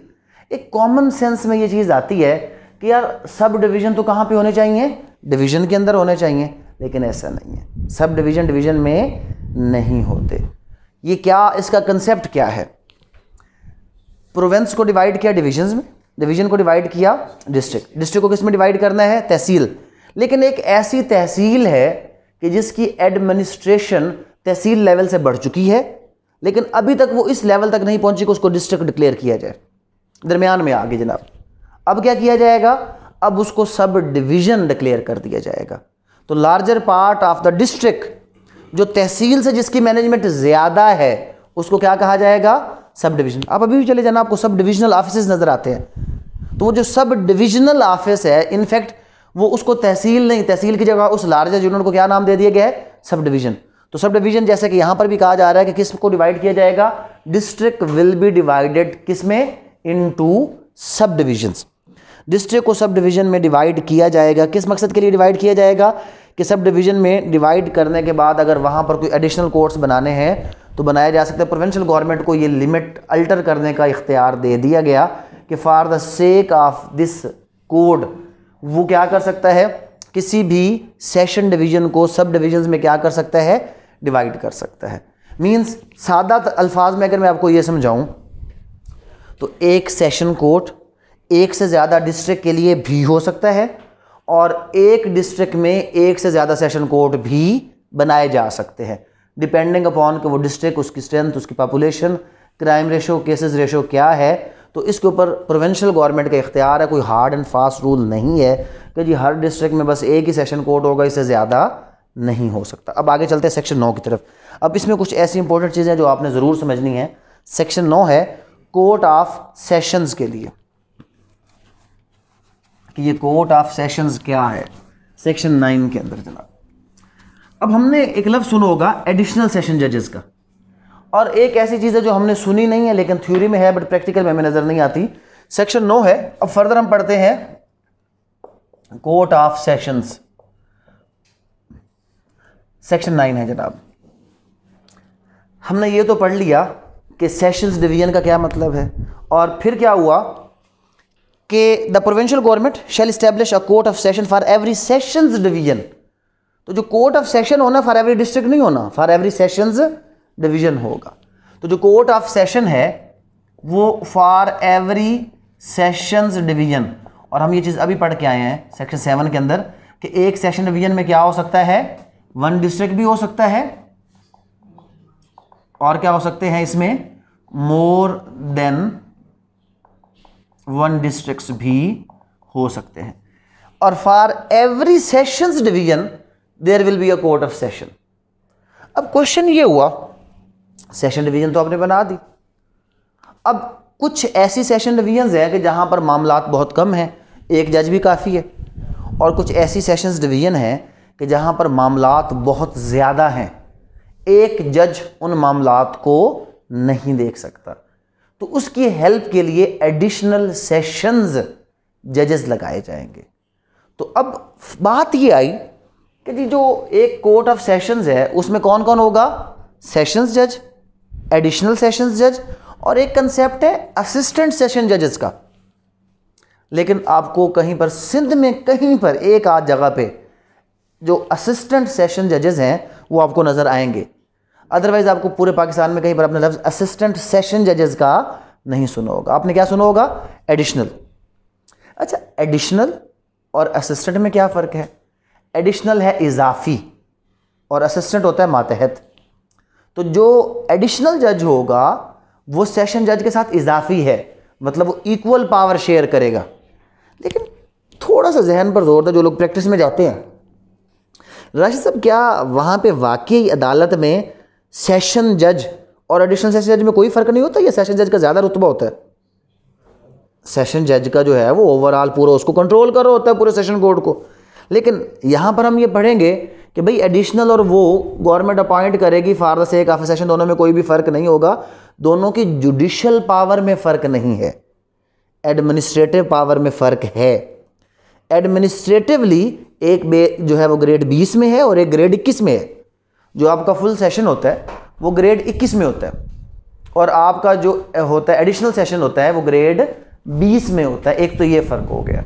एक कॉमन सेंस में ये चीज़ आती है कि यार सब डिवीज़न तो कहाँ पे होने चाहिए डिवीज़न के अंदर होने चाहिए लेकिन ऐसा नहीं है सब डिवीज़न डिवीज़न में नहीं होते ये क्या इसका कंसेप्ट क्या है प्रोवेंस को डिवाइड किया डिवीजन में डिवीजन को डिवाइड किया डिस्ट्रिक्ट डिस्ट्रिक्ट को किस में डिवाइड करना है तहसील लेकिन एक ऐसी तहसील है कि जिसकी एडमिनिस्ट्रेशन तहसील लेवल से बढ़ चुकी है लेकिन अभी तक वो इस लेवल तक नहीं पहुंची कि उसको डिस्ट्रिक्ट डिक्लेयर किया जाए दरमियान में आगे जनाब अब क्या किया जाएगा अब उसको सब डिवीज़न डिक्लेयर कर दिया जाएगा तो larger part of the district जो तहसील से जिसकी मैनेजमेंट ज़्यादा है उसको क्या कहा जाएगा सब डिवीज़न आप अभी भी चले जाना आपको सब डिविजनल ऑफिस नज़र आते हैं तो वो जो सब डिविजनल ऑफिस है इनफैक्ट वो उसको तहसील नहीं तहसील की जगह उस लार्जर यूनिट को क्या नाम दे दिया गया है सब डिवीजन तो सब डिवीजन जैसे कि यहां पर भी कहा जा रहा है कि किस को डिवाइड किया जाएगा डिस्ट्रिक्ट विल बी डिवाइडेड किस में into sub division district को सब डिवीजन में डिवाइड किया जाएगा किस मकसद के लिए डिवाइड किया जाएगा कि सब डिवीजन में डिवाइड करने के बाद अगर वहां पर कोई एडिशनल कोर्ट्स बनाने हैं तो बनाया जा सकता है प्रोविंशियल गवर्नमेंट को ये लिमिट अल्टर करने का इख्तियार दे दिया गया कि for the sake of this code वो क्या कर सकता है किसी भी सेशन डिवीजन को सब डिवीजन में क्या कर सकता है डिवाइड कर सकता है मीन्स सादा अल्फाज में अगर मैं आपको ये समझाऊं तो एक सेशन कोर्ट एक से ज़्यादा डिस्ट्रिक्ट के लिए भी हो सकता है और एक डिस्ट्रिक्ट में एक से ज़्यादा सेशन कोर्ट भी बनाए जा सकते हैं डिपेंडिंग अपॉन कि वो डिस्ट्रिक्ट उसकी स्ट्रेंथ उसकी population crime ratio cases ratio क्या है तो इसके ऊपर प्रोवेंशल गवर्नमेंट का इख्तियार है कोई हार्ड एंड फास्ट रूल नहीं है कि जी हर डिस्ट्रिक्ट में बस एक ही सेशन कोर्ट होगा इससे ज़्यादा नहीं हो सकता अब आगे चलते हैं सेक्शन नौ की तरफ अब इसमें कुछ ऐसी इंपॉर्टेंट चीज़ें जो आपने ज़रूर समझनी है सेक्शन नौ है कोर्ट ऑफ सेशंस के लिए कि ये कोर्ट ऑफ सेशंस क्या है सेक्शन नाइन के अंदर जनाब अब हमने एक लफ्ज़ सुना होगा एडिशनल सेशन जजेस का और एक ऐसी चीज़ है जो हमने सुनी नहीं है लेकिन थ्योरी में है बट प्रैक्टिकल में हमें नज़र नहीं आती सेक्शन नो है अब फर्दर हम पढ़ते हैं court of sessions section nine है जनाब हमने ये तो पढ़ लिया कि सेशंस डिवीजन का क्या मतलब है और फिर क्या हुआ कि the provincial government shall establish a court of session for every sessions division तो जो कोर्ट ऑफ सेशन होना फॉर एवरी डिस्ट्रिक्ट नहीं होना फॉर एवरी सेशंस डिवीजन होगा तो जो कोर्ट ऑफ सेशन है वो फॉर एवरी सेशंस डिवीजन और हम ये चीज़ अभी पढ़ के आए हैं सेक्शन सेवन के अंदर कि एक सेशन डिवीजन में क्या हो सकता है वन डिस्ट्रिक्ट भी हो सकता है और क्या हो सकते हैं इसमें मोर देन वन डिस्ट्रिक्ट भी हो सकते हैं और for every sessions division there will be a court of session अब क्वेश्चन ये हुआ सेशन डिवीज़न तो आपने बना दी अब कुछ ऐसी सेशन डिवीजन हैं कि जहाँ पर मामला बहुत कम हैं एक जज भी काफ़ी है और कुछ ऐसी सेशन डिवीज़न हैं कि जहाँ पर मामला बहुत ज़्यादा हैं एक जज उन मामला को नहीं देख सकता तो उसकी हेल्प के लिए एडिशनल सेशंस जजेस लगाए जाएंगे तो अब बात ये आई कि जी जो एक कोर्ट ऑफ सेशंस है उसमें कौन कौन होगा सेशंस जज एडिशनल सेशंस जज और एक कंसेप्ट है असिस्टेंट सेशन जजेस का लेकिन आपको कहीं पर सिंध में कहीं पर एक आध जगह पे जो असिस्टेंट सेशन जजेस हैं वो आपको नज़र आएंगे अदरवाइज़ आपको पूरे पाकिस्तान में कहीं पर अपने लफ्ज़ असिस्टेंट सेशन जजेस का नहीं सुना होगा आपने क्या सुना होगा एडिशनल अच्छा एडिशनल और असिस्टेंट में क्या फ़र्क है एडिशनल है इजाफी और असिस्टेंट होता है मातहत तो जो एडिशनल जज होगा वो सेशन जज के साथ इजाफी है मतलब वो इक्वल पावर शेयर करेगा लेकिन थोड़ा सा जहन पर जोर था जो लोग प्रैक्टिस में जाते हैं राशि साहब क्या वहाँ पे वाकई अदालत में सेशन जज और एडिशनल सेशन जज में कोई फ़र्क नहीं होता या सेशन जज का ज़्यादा रुतबा होता है सेशन जज का जो है वो ओवरऑल पूरा उसको कंट्रोल करो होता है पूरे सेशन कोर्ट को लेकिन यहाँ पर हम ये पढ़ेंगे कि भाई एडिशनल और वो गवर्नमेंट अपॉइंट करेगी for the sake of session दोनों में कोई भी फ़र्क नहीं होगा दोनों की जुडिशल पावर में फ़र्क नहीं है एडमिनिस्ट्रेटिव पावर में फ़र्क है एडमिनिस्ट्रेटिवली एक जो है वो ग्रेड बीस में है और एक ग्रेड इक्कीस में है जो आपका फुल सेशन होता है वो ग्रेड इक्कीस में होता है और आपका जो होता है एडिशनल सेशन होता है वो ग्रेड बीस में होता है एक तो ये फ़र्क हो गया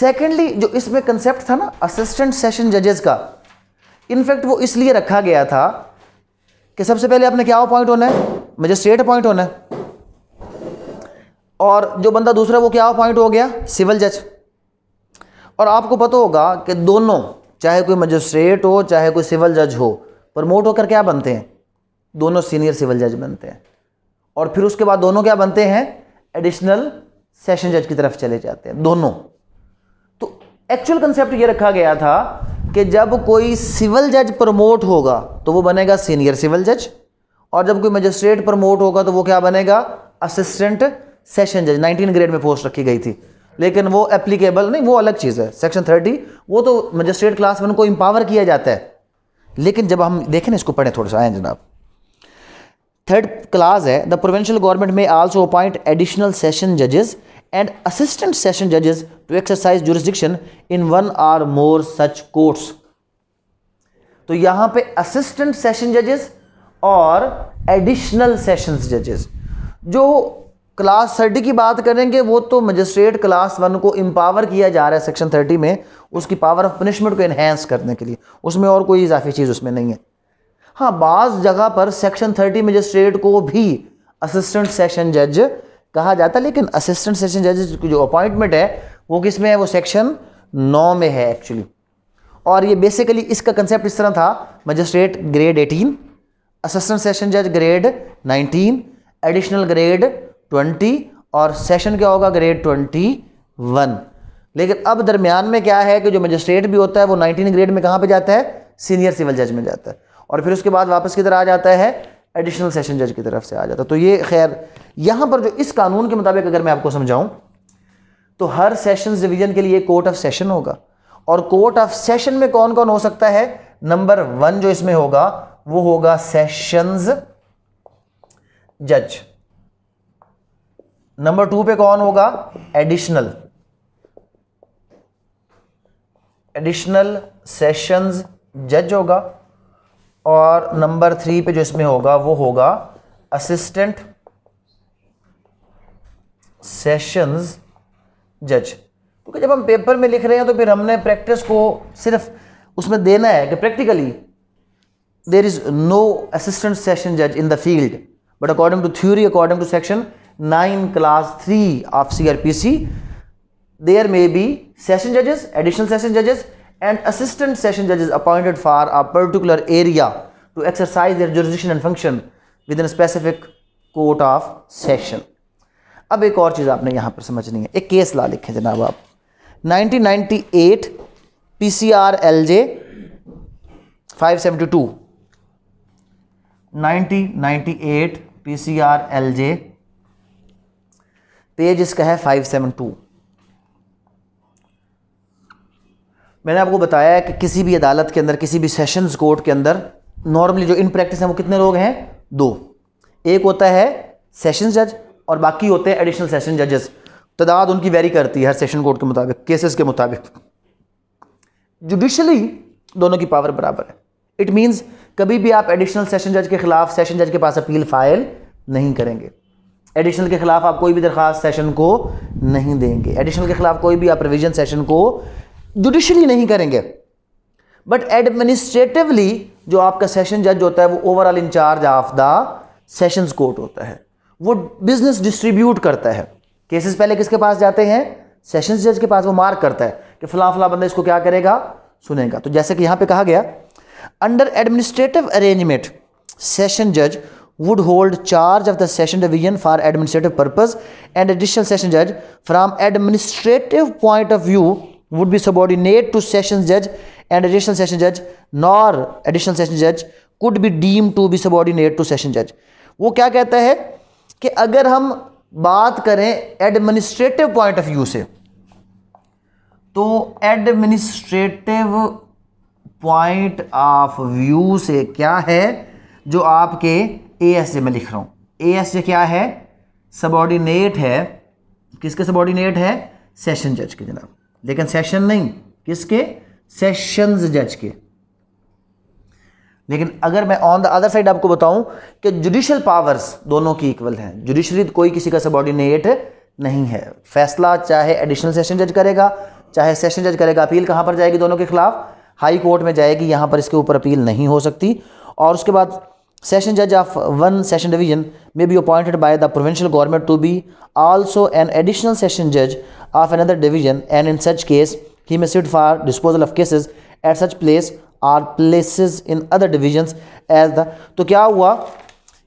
सेकेंडली जो इसमें कंसेप्ट था ना असिस्टेंट सेशन जजेस का इनफैक्ट वो इसलिए रखा गया था कि सबसे पहले आपने क्या अपॉइंट होना है मजिस्ट्रेट अपॉइंट होना है और जो बंदा दूसरा वो क्या अपॉइंट हो गया सिविल जज और आपको पता होगा कि दोनों चाहे कोई मजिस्ट्रेट हो चाहे कोई सिविल जज हो प्रमोट होकर क्या बनते हैं दोनों सीनियर सिविल जज बनते हैं और फिर उसके बाद दोनों क्या बनते हैं एडिशनल सेशन जज की तरफ चले जाते हैं दोनों तो एक्चुअल कंसेप्ट ये रखा गया था कि जब कोई सिविल जज प्रमोट होगा तो वो बनेगा सीनियर सिविल जज और जब कोई मजिस्ट्रेट प्रमोट होगा तो वो क्या बनेगा असिस्टेंट सेशन जज 19 ग्रेड में पोस्ट रखी गई थी लेकिन वो एप्लीकेबल नहीं वो अलग चीज़ है सेक्शन 30 वो तो मजिस्ट्रेट क्लास में उनको इम्पावर किया जाता है लेकिन जब हम देखें इसको पढ़ें थोड़ा सा आए जनाब थर्ड क्लास है द प्रोवेंशियल गवर्नमेंट में आल्सो अपॉइंट एडिशनल सेशन जजेस एंड असिस्टेंट सेशन जजेस to exercise jurisdiction in one are more such courts तो यहां पे असिस्टेंट सेशन जजेस और एडिशनल सेशन जजेस जो क्लास थर्टी की बात करेंगे वो तो मजिस्ट्रेट क्लास वन को इम्पावर किया जा रहा है सेक्शन थर्टी में उसकी पावर ऑफ पनिशमेंट को इन्हेंस करने के लिए उसमें और कोई इजाफी चीज़ उसमें नहीं है हाँ बाज़ जगह पर सेक्शन थर्टी मजिस्ट्रेट को भी असिस्टेंट सेशन जज कहा जाता है लेकिन असिस्टेंट सेशन जजेस की जो अपॉइंटमेंट है वो किस में है वो सेक्शन नौ में है एक्चुअली और ये बेसिकली इसका कंसेप्ट इस तरह था magistrate grade eighteen assistant session जज grade nineteen additional grade twenty और सेशन क्या होगा ग्रेड ट्वेंटी वन लेकिन अब दरमियान में क्या है कि जो मजिस्ट्रेट भी होता है वो नाइनटीन ग्रेड में कहाँ पे जाता है सीनियर सिविल जज में जाता है और फिर उसके बाद वापस किधर आ जाता है एडिशनल सेशन जज की तरफ से आ जाता तो ये खैर यहाँ पर जो इस कानून के मुताबिक अगर मैं आपको समझाऊँ तो हर सेशन डिवीजन के लिए कोर्ट ऑफ सेशन होगा और कोर्ट ऑफ सेशन में कौन कौन हो सकता है नंबर वन जो इसमें होगा वो होगा सेशंस जज नंबर टू पे कौन होगा एडिशनल एडिशनल सेशंस जज होगा और नंबर थ्री पे जो इसमें होगा वो होगा असिस्टेंट सेशंस जज क्योंकि जब हम पेपर में लिख रहे हैं तो फिर हमने प्रैक्टिस को सिर्फ उसमें देना है कि practically there is no assistant session जज in the field but according to theory according to section nine class three of C R P C there may be session जजेस एडिशनल सेशन जजेस and assistant session जज is appointed for a particular area to exercise there जोरिजिशन and function with in specific court of session अब एक और चीज़ आपने यहाँ पर समझनी है एक केस ला लिखे जनाब आप nineteen ninety eight P 572 R L J page इसका है 572 मैंने आपको बताया कि किसी भी अदालत के अंदर किसी भी सेशंस कोर्ट के अंदर नॉर्मली जो इन प्रैक्टिस हैं वो कितने लोग हैं दो एक होता है सेशन जज और बाकी होते हैं एडिशनल सेशन जजेस तादाद उनकी वेरी करती है हर सेशन कोर्ट के मुताबिक केसेस के मुताबिक जुडिशली दोनों की पावर बराबर है इट मीन्स कभी भी आप एडिशनल सेशन जज के खिलाफ सेशन जज के पास अपील फाइल नहीं करेंगे एडिशनल के खिलाफ आप कोई भी दरख्वास्त सेशन को नहीं देंगे एडिशनल के खिलाफ कोई भी आप रिविजन सेशन को जुडिशली नहीं करेंगे बट एडमिनिस्ट्रेटिवली जो आपका सेशन जज होता है वो overall incharge of the sessions court होता है वो बिजनेस डिस्ट्रीब्यूट करता है केसेस पहले किसके पास जाते हैं सेशंस जज के पास वो मार्क करता है कि फला फला बंदा इसको क्या करेगा सुनेगा तो जैसे कि यहां पे कहा गया अंडर एडमिनिस्ट्रेटिव अरेंजमेंट सेशन जज would hold charge of the session division for administrative purpose and additional session जज from administrative point of view would be subordinate to sessions judge and additional session judge nor additional session judge could be deemed to be subordinate to session judge wo kya kehta hai ki agar hum baat kare administrative point of view se to administrative point of view se kya hai jo aapke A S J में लिख रहा हूँ A S hai क्या है किसके subordinate है session जज के जनाब लेकिन सेशन नहीं किसके सेशंस जज के लेकिन अगर मैं ऑन द अदर साइड आपको बताऊं कि जुडिशल पावर्स दोनों की इक्वल हैं जुडिशरी कोई किसी का सबॉर्डिनेट नहीं है फैसला चाहे एडिशनल सेशन जज करेगा चाहे सेशन जज करेगा अपील कहां पर जाएगी दोनों के खिलाफ हाई कोर्ट में जाएगी यहां पर इसके ऊपर अपील नहीं हो सकती और उसके बाद Session judge of one session division may be appointed by the provincial government to be also an additional session judge of another division and in such case he may sit for disposal of cases at such place or places in other divisions as the तो क्या हुआ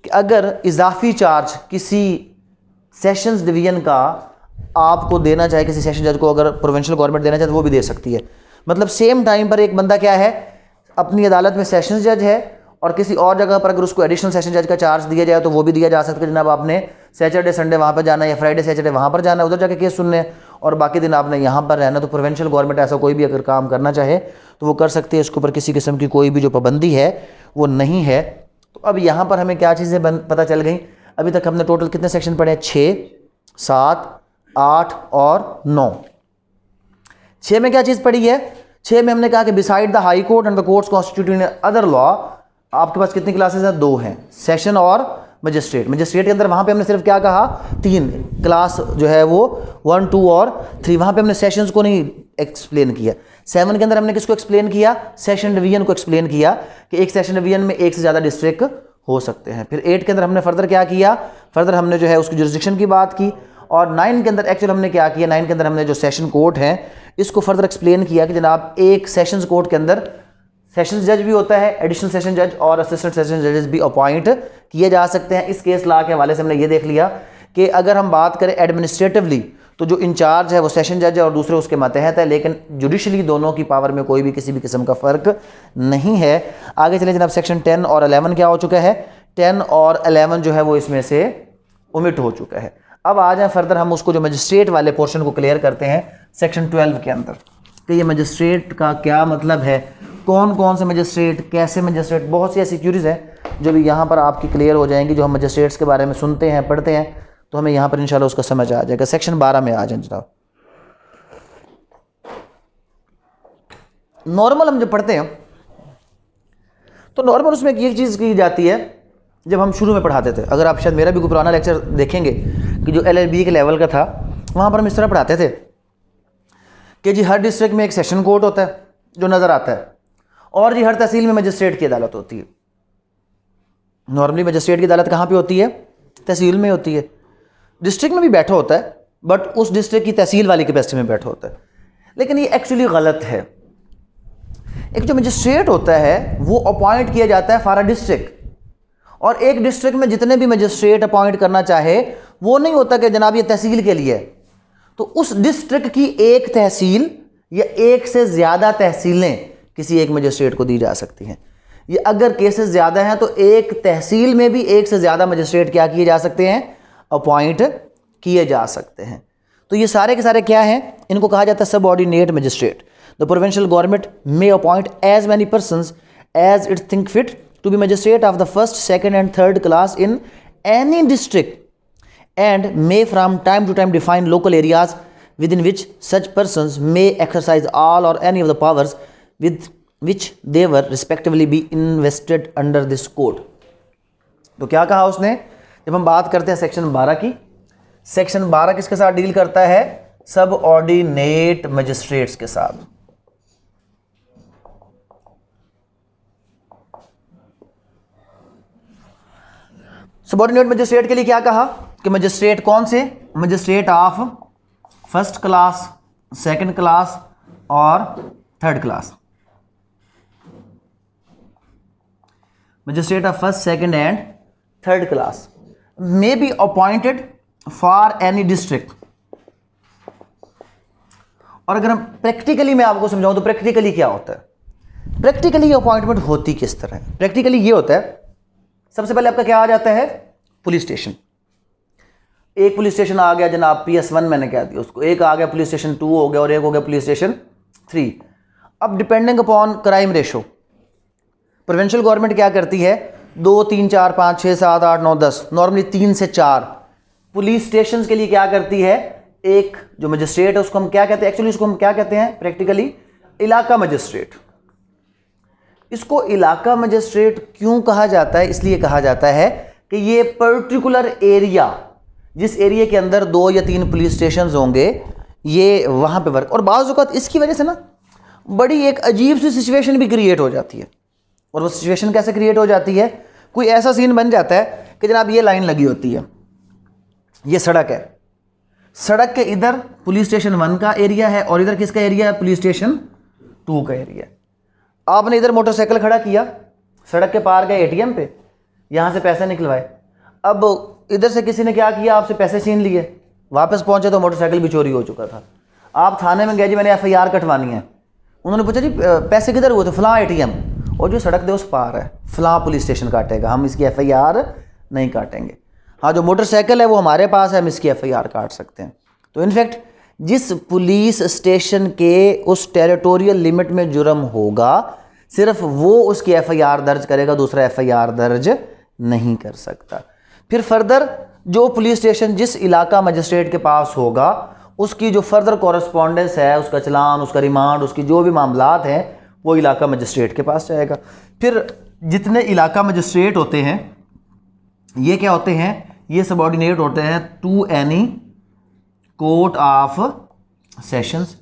कि अगर इजाफी charge किसी sessions division का आपको देना चाहे किसी सेशन जज को अगर प्रोविंशियल गवर्नमेंट देना चाहे तो वो भी दे सकती है मतलब सेम टाइम पर एक बंदा क्या है अपनी अदालत में सेशंस जज है और किसी और जगह पर अगर उसको एडिशनल सेशन जज का चार्ज दिया जाए तो वो भी दिया जा सकता है जनाब आपने सैटरडे संडे वहाँ पर जाना है या फ्राइडे सैटरडे वहाँ पर जाना है उधर जाके केस सुनने और बाकी दिन आपने यहाँ पर रहना तो प्रोवेंशियल गवर्नमेंट ऐसा कोई भी अगर काम करना चाहे तो वो कर सकती है इसके ऊपर किसी किस्म की कोई भी जो पाबंदी है वो नहीं है तो अब यहाँ पर हमें क्या चीज़ें पता चल गई अभी तक हमने टोटल कितने सेक्शन पढ़े हैं छः सात आठ और नौ छः में क्या चीज़ पढ़ी है छः में हमने कहा कि beside the high court and the courts constitute in other law आपके पास कितनी क्लासेस हैं दो हैं सेशन और मजिस्ट्रेट मजिस्ट्रेट के अंदर वहाँ पे हमने सिर्फ क्या कहा तीन क्लास जो है वो वन टू और थ्री वहाँ पे हमने सेशंस को नहीं एक्सप्लेन किया सेवन के अंदर हमने किसको एक्सप्लेन किया सेशन डिवीजन को एक्सप्लेन किया कि एक सेशन डिवीजन में एक से ज़्यादा डिस्ट्रिक्ट हो सकते हैं फिर एट के अंदर हमने फर्दर क्या किया फर्दर हमने जो है उसकी जुरिस्डिक्शन की बात की और नाइन के अंदर एक्चुअल हमने क्या किया नाइन के अंदर हमने जो सेशन कोर्ट हैं इसको फर्दर एक्सप्लेन किया कि जनाब एक सेशन कोर्ट के अंदर सेशन जज भी होता है एडिशनल सेशन जज और असिस्टेंट सेशन जजेस भी अपॉइंट किए जा सकते हैं इस केस ला के हवाले से हमने ये देख लिया कि अगर हम बात करें एडमिनिस्ट्रेटिवली तो जो इंचार्ज है वो सेशन जज है और दूसरे उसके मतहत है लेकिन जुडिशली दोनों की पावर में कोई भी किसी भी किस्म का फ़र्क नहीं है आगे चले जनाब सेक्शन टेन और अलेवन क्या हो चुका है टेन और अलेवन जो है वो इसमें से उमिट हो चुका है अब आ जाए फर्दर हम उसको जो मजिस्ट्रेट वाले पोर्शन को क्लियर करते हैं सेक्शन ट्वेल्व के अंदर कि ये मजिस्ट्रेट का क्या मतलब है कौन कौन से मजिस्ट्रेट कैसे मजिस्ट्रेट बहुत सी ऐसी क्यूरीज़ हैं जो भी यहाँ पर आपकी क्लियर हो जाएंगी जो हम मजिस्ट्रेट्स के बारे में सुनते हैं पढ़ते हैं तो हमें यहाँ पर इंशाल्लाह उसका समझ आ जाएगा सेक्शन बारह में आ जाए जनाब नॉर्मल हम जब पढ़ते हैं तो नॉर्मल उसमें एक चीज़ की जाती है जब हम शुरू में पढ़ाते थे अगर आप शायद मेरा भी कोई पुराना लेक्चर देखेंगे कि जो एल के लेवल का था वहाँ पर हम इस तरह पढ़ाते थे कि जी हर डिस्ट्रिक्ट में एक सेशन कोर्ट होता है जो नज़र आता है और जी हर तहसील में मजिस्ट्रेट की अदालत होती है नॉर्मली मजिस्ट्रेट की अदालत कहाँ पे होती है तहसील में होती है डिस्ट्रिक्ट में भी बैठा होता है बट उस डिस्ट्रिक्ट की तहसील वाली कैपेसिटी में बैठा होता है लेकिन ये एक्चुअली गलत है एक जो मजिस्ट्रेट होता है वो अपॉइंट किया जाता है फारा डिस्ट्रिक्ट और एक डिस्ट्रिक्ट में जितने भी मजिस्ट्रेट अपॉइंट करना चाहे वो नहीं होता कि जनाब ये तहसील के लिए तो उस डिस्ट्रिक्ट की एक तहसील या एक से ज़्यादा तहसीलें किसी एक मजिस्ट्रेट को दी जा सकती हैं ये अगर केसेस ज़्यादा हैं तो एक तहसील में भी एक से ज़्यादा मजिस्ट्रेट क्या किए जा सकते हैं अपॉइंट किए जा सकते हैं तो ये सारे के सारे क्या हैं इनको कहा जाता है subordinate magistrate the provincial government may appoint as many person as it think fit to be magistrate of the first second and third class in any district and may from time to time define local areas within which such person may exercise all or any of the powers with which they respectively be invested under this code तो क्या कहा उसने जब हम बात करते हैं section 12 की सेक्शन 12 किसके साथ डील करता है सब ऑर्डिनेट मजिस्ट्रेट्स के साथ सब ऑर्डिनेट मजिस्ट्रेट के लिए क्या कहा कि मजिस्ट्रेट कौन से magistrate of first class second class और third class magistrate of first second and third class may be appointed for any district और अगर हम प्रैक्टिकली मैं आपको समझाऊं तो प्रैक्टिकली क्या होता है प्रैक्टिकली ये अपॉइंटमेंट होती किस तरह प्रैक्टिकली ये होता है सबसे पहले आपका क्या आ जाता है पुलिस स्टेशन एक पुलिस स्टेशन आ गया जनाब पी एस वन मैंने कह दिया उसको एक आ गया पुलिस स्टेशन टू हो गया और एक हो गया पुलिस स्टेशन थ्री अब depending upon crime ratio provincial government क्या करती है दो तीन चार पाँच छः सात आठ नौ दस नॉर्मली तीन से चार पुलिस स्टेशन के लिए क्या करती है एक जो मजिस्ट्रेट है उसको हम क्या कहते हैं एक्चुअली उसको हम क्या कहते हैं प्रैक्टिकली इलाका मजिस्ट्रेट इसको इलाका मजिस्ट्रेट क्यों कहा जाता है इसलिए कहा जाता है कि ये पर्टिकुलर एरिया जिस एरिया के अंदर दो या तीन पुलिस स्टेशन होंगे ये वहाँ पे वर्क और बाज़ इसकी वजह से ना बड़ी एक अजीब सी सिचुएशन भी क्रिएट हो जाती है और वो सिचुएशन कैसे क्रिएट हो जाती है कोई ऐसा सीन बन जाता है कि जनाब ये लाइन लगी होती है ये सड़क है सड़क के इधर पुलिस स्टेशन वन का एरिया है और इधर किसका एरिया है पुलिस स्टेशन टू का एरिया आपने इधर मोटरसाइकिल खड़ा किया सड़क के पार गए एटीएम पे यहाँ से पैसे निकलवाए अब इधर से किसी ने क्या किया आपसे पैसे छीन लिए वापस पहुँचे तो मोटरसाइकिल भी चोरी हो चुका था आप थाने में गए जी मैंने एफ कटवानी है उन्होंने पूछा जी पैसे किधर हुए थे तो फलां ए और जो सड़क दे उस पार है फिलहाल पुलिस स्टेशन काटेगा हम इसकी एफ नहीं काटेंगे हाँ जो मोटरसाइकिल है वो हमारे पास है हम इसकी एफ काट सकते हैं तो इनफैक्ट जिस पुलिस स्टेशन के उस टेरिटोरियल लिमिट में जुर्म होगा सिर्फ वो उसकी एफ दर्ज करेगा दूसरा एफ दर्ज नहीं कर सकता फिर फर्दर जो पुलिस स्टेशन जिस इलाका मजिस्ट्रेट के पास होगा उसकी जो फर्दर कॉरस्पॉन्डेंस है उसका चलान उसका रिमांड उसकी जो भी मामलात हैं वो इलाका मजिस्ट्रेट के पास जाएगा फिर जितने इलाका मजिस्ट्रेट होते हैं ये क्या होते हैं ये सबॉर्डिनेट होते हैं to any court of sessions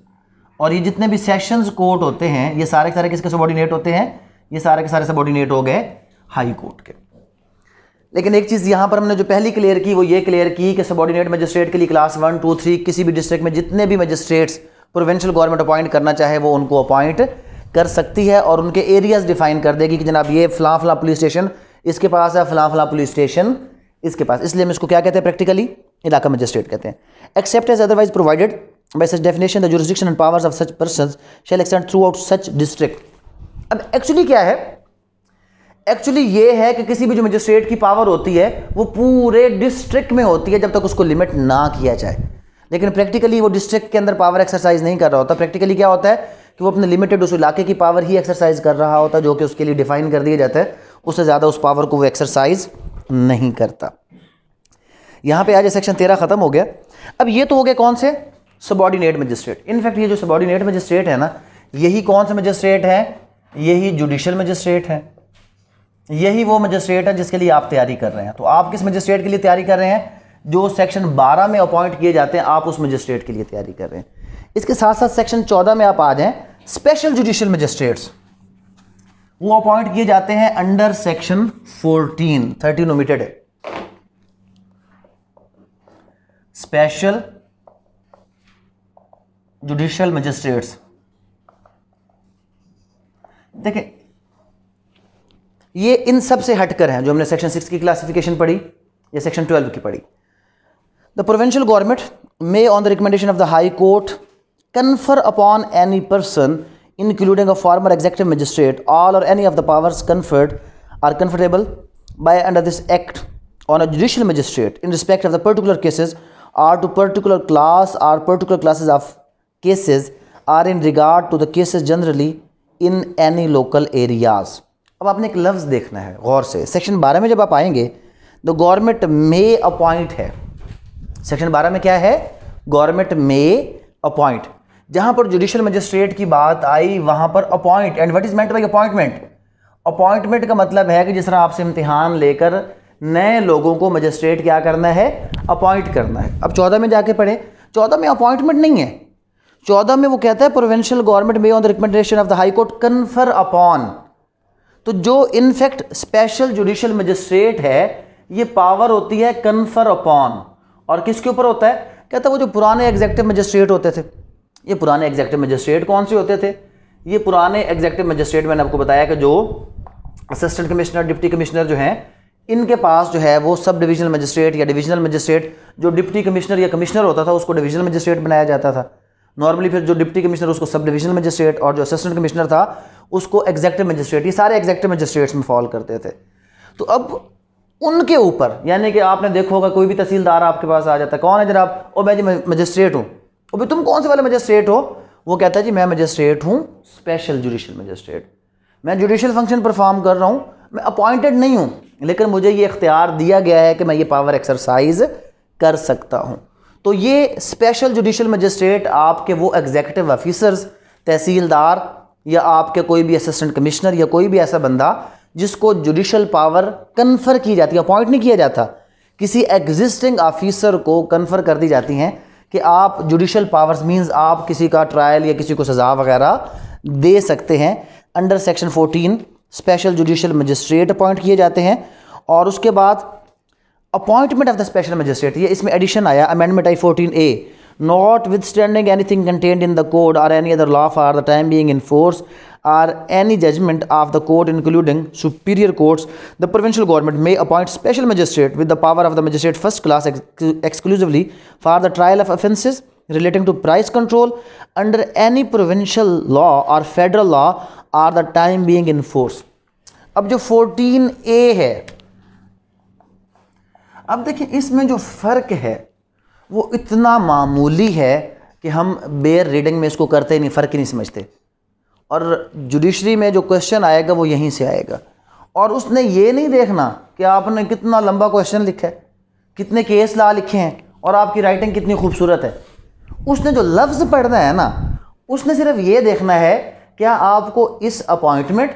और ये जितने भी सेशंस कोर्ट होते हैं ये सारे के सारे किसके सबॉर्डिनेट होते हैं ये सारे के सारे सबॉर्डिनेट हो गए हाई कोर्ट के लेकिन एक चीज़ यहाँ पर हमने जो पहली क्लियर की वो ये क्लियर की कि सबॉर्डिनेट मजिस्ट्रेट के लिए क्लास वन टू थ्री किसी भी डिस्ट्रिक्ट में जितने भी मजिस्ट्रेट्स प्रोविंशियल गवर्नमेंट अपॉइंट करना चाहे वो उनको अपॉइंट कर सकती है और उनके एरियाज डिफाइन कर देगी कि जनाब ये फला फला पुलिस स्टेशन इसके पास है फला फला पुलिस स्टेशन इसके पास इसलिए हम इसको क्या कहते हैं प्रैक्टिकली इलाका मजिस्ट्रेट कहते हैं except as otherwise provided by such definition jurisdiction and powers of such person shall shall throughout such district अब एक्चुअली क्या है एक्चुअली ये है कि किसी भी जो मजिस्ट्रेट की पावर होती है वो पूरे डिस्ट्रिक्ट में होती है जब तक उसको लिमिट ना किया जाए लेकिन प्रैक्टिकली वो डिस्ट्रिक्ट के अंदर पावर एक्सरसाइज नहीं कर रहा होता प्रैक्टिकली क्या होता है कि वो अपने लिमिटेड उस इलाके की पावर ही एक्सरसाइज कर रहा होता है जो कि उसके लिए डिफाइन कर दिया जाता है उससे ज़्यादा उस पावर को वो एक्सरसाइज नहीं करता यहाँ पे आज सेक्शन तेरह ख़त्म हो गया अब ये तो हो गया कौन से सबॉर्डिनेट मजिस्ट्रेट इनफैक्ट ये जो सबॉर्डिनेट मजिस्ट्रेट है ना यही कौन से मजिस्ट्रेट है यही जुडिशल मजिस्ट्रेट है यही वो मजिस्ट्रेट है जिसके लिए आप तैयारी कर रहे हैं तो आप किस मजिस्ट्रेट के लिए तैयारी कर रहे हैं जो सेक्शन 12 में अपॉइंट किए जाते हैं आप उस मजिस्ट्रेट के लिए तैयारी कर रहे हैं इसके साथ साथ सेक्शन 14 में आप आ जाएं स्पेशल जुडिशियल मजिस्ट्रेट्स वो अपॉइंट किए जाते हैं अंडर सेक्शन 14 13 नोमिटेड है स्पेशल जुडिशियल मजिस्ट्रेट्स देखें ये इन सब से हटकर हैं जो हमने सेक्शन सिक्स की क्लासिफिकेशन पढ़ी या सेक्शन ट्वेल्व की पढ़ी The provincial government may, on the recommendation of the High Court, confer upon any person, including a former executive magistrate, all or any of the powers conferred are conferable by under this act on a judicial magistrate in respect of the particular cases or to particular class or particular classes of cases are in regard to the cases generally in any local areas अब आपने एक लफ्ज़ देखना है गौर से section 12 में जब आप आएंगे द गवर्नमेंट मे अपॉइंट है सेक्शन 12 में क्या है गवर्नमेंट मे अपॉइंट जहां पर जुडिशियल मजिस्ट्रेट की बात आई वहां पर appoint and what is meant by appointment appointment का मतलब है कि जिस तरह आपसे इम्तिहान लेकर नए लोगों को मजिस्ट्रेट क्या करना है अपॉइंट करना है अब चौदह में जाके पढ़े चौदह में अपॉइंटमेंट नहीं है चौदह में वो कहता है provincial government may on the recommendation of the high court confer upon तो जो इनफैक्ट स्पेशल जुडिशल मजिस्ट्रेट है ये पावर होती है कन्फर अपॉन और किसके ऊपर होता है कहता है वो जो पुराने एग्जेक्टिव मजिस्ट्रेट होते थे ये पुराने एग्जेक्टिव मजिस्ट्रेट कौन से होते थे ये पुराने एग्जेक्टिव मजिस्ट्रेट मैंने आपको बताया कि जो असिस्टेंट कमिश्नर डिप्टी कमिश्नर जो हैं इनके पास जो है वो सब डिविजनल मजिस्ट्रेट या डिविजनल मजिस्ट्रेट जो डिप्टी कमिश्नर या कमिश्नर होता था उसको डिविजनल मजिस्ट्रेट बनाया जाता था नॉर्मली फिर जो डिप्टी कमिश्नर उसको सब डिविजनल मजिस्ट्रेट और जो असिस्टेंट कमिश्नर था उसको एग्जेक्टिव मजिस्ट्रेट ये सारे एग्जेक्टिव मजिस्ट्रेट्स में फॉल करते थे तो अब उनके ऊपर यानी कि आपने देखो होगा कोई भी तहसीलदार आपके पास आ जाता है कौन है जनाब और मैं जी मजिस्ट्रेट हूँ और भाई तुम कौन से वाले मजिस्ट्रेट हो वो कहता है जी मैं मजिस्ट्रेट हूँ स्पेशल जुडिशल मजिस्ट्रेट मैं जुडिशल फंक्शन परफॉर्म कर रहा हूँ मैं अपॉइंटेड नहीं हूँ लेकिन मुझे ये इख्तियार दिया गया है कि मैं ये पावर एक्सरसाइज कर सकता हूँ तो ये स्पेशल जुडिशल मजिस्ट्रेट आपके वो एग्जीक्यूटिव ऑफिसर्स तहसीलदार या आपके कोई भी असिस्टेंट कमिश्नर या कोई भी ऐसा बंदा जिसको जुडिशल पावर कन्फर की जाती है अपॉइंट नहीं किया जाता किसी एग्जिस्टिंग ऑफिसर को कन्फर कर दी जाती हैं कि आप जुडिशल पावर्स मींस आप किसी का ट्रायल या किसी को सज़ा वगैरह दे सकते हैं under section 14 special judicial magistrate appoint किए जाते हैं और उसके बाद appointment of the special magistrate ये इसमें एडिशन आया अमेंडमेंट आई fourteen A notwithstanding anything contained in the code or any other law for the time being in force are any judgment of the court including superior courts the provincial government may appoint special magistrate with the power of the magistrate first class ex exclusively for the trial of offences relating to price control under any provincial law or federal law are the time being in force अब जो 14a है अब देखिए इसमें जो फ़र्क है वो इतना मामूली है कि हम बेयर रीडिंग में इसको करते ही नहीं फ़र्क ही नहीं समझते और जुडिशरी में जो क्वेश्चन आएगा वो यहीं से आएगा और उसने ये नहीं देखना कि आपने कितना लंबा क्वेश्चन लिखा है कितने केस ला लिखे हैं और आपकी राइटिंग कितनी खूबसूरत है उसने जो लफ्ज़ पढ़ना है ना उसने सिर्फ ये देखना है क्या आपको इस अपॉइंटमेंट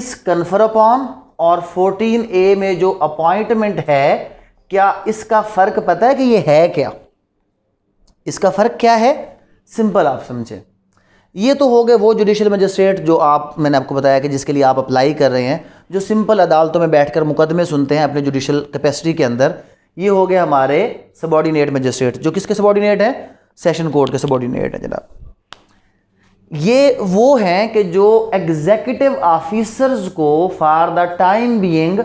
इस कन्फर अपॉन और 14 ए में जो अपॉइंटमेंट है क्या इसका फ़र्क पता है कि ये है क्या इसका फ़र्क क्या है सिंपल आप समझें ये तो हो गए वो जुडिशल मजिस्ट्रेट जो आप मैंने आपको बताया कि जिसके लिए आप अप्लाई कर रहे हैं जो सिंपल अदालतों में बैठकर मुकदमे सुनते हैं अपने जुडिशल कैपेसिटी के अंदर ये हो गए हमारे सबॉर्डिनेट मजिस्ट्रेट जो किसके सबॉर्डिनेट हैं सेशन कोर्ट के सबॉर्डिनेट हैं जनाब ये वो हैं कि जो एग्जीक्यूटिव ऑफिसर्स को फॉर द टाइम बीइंग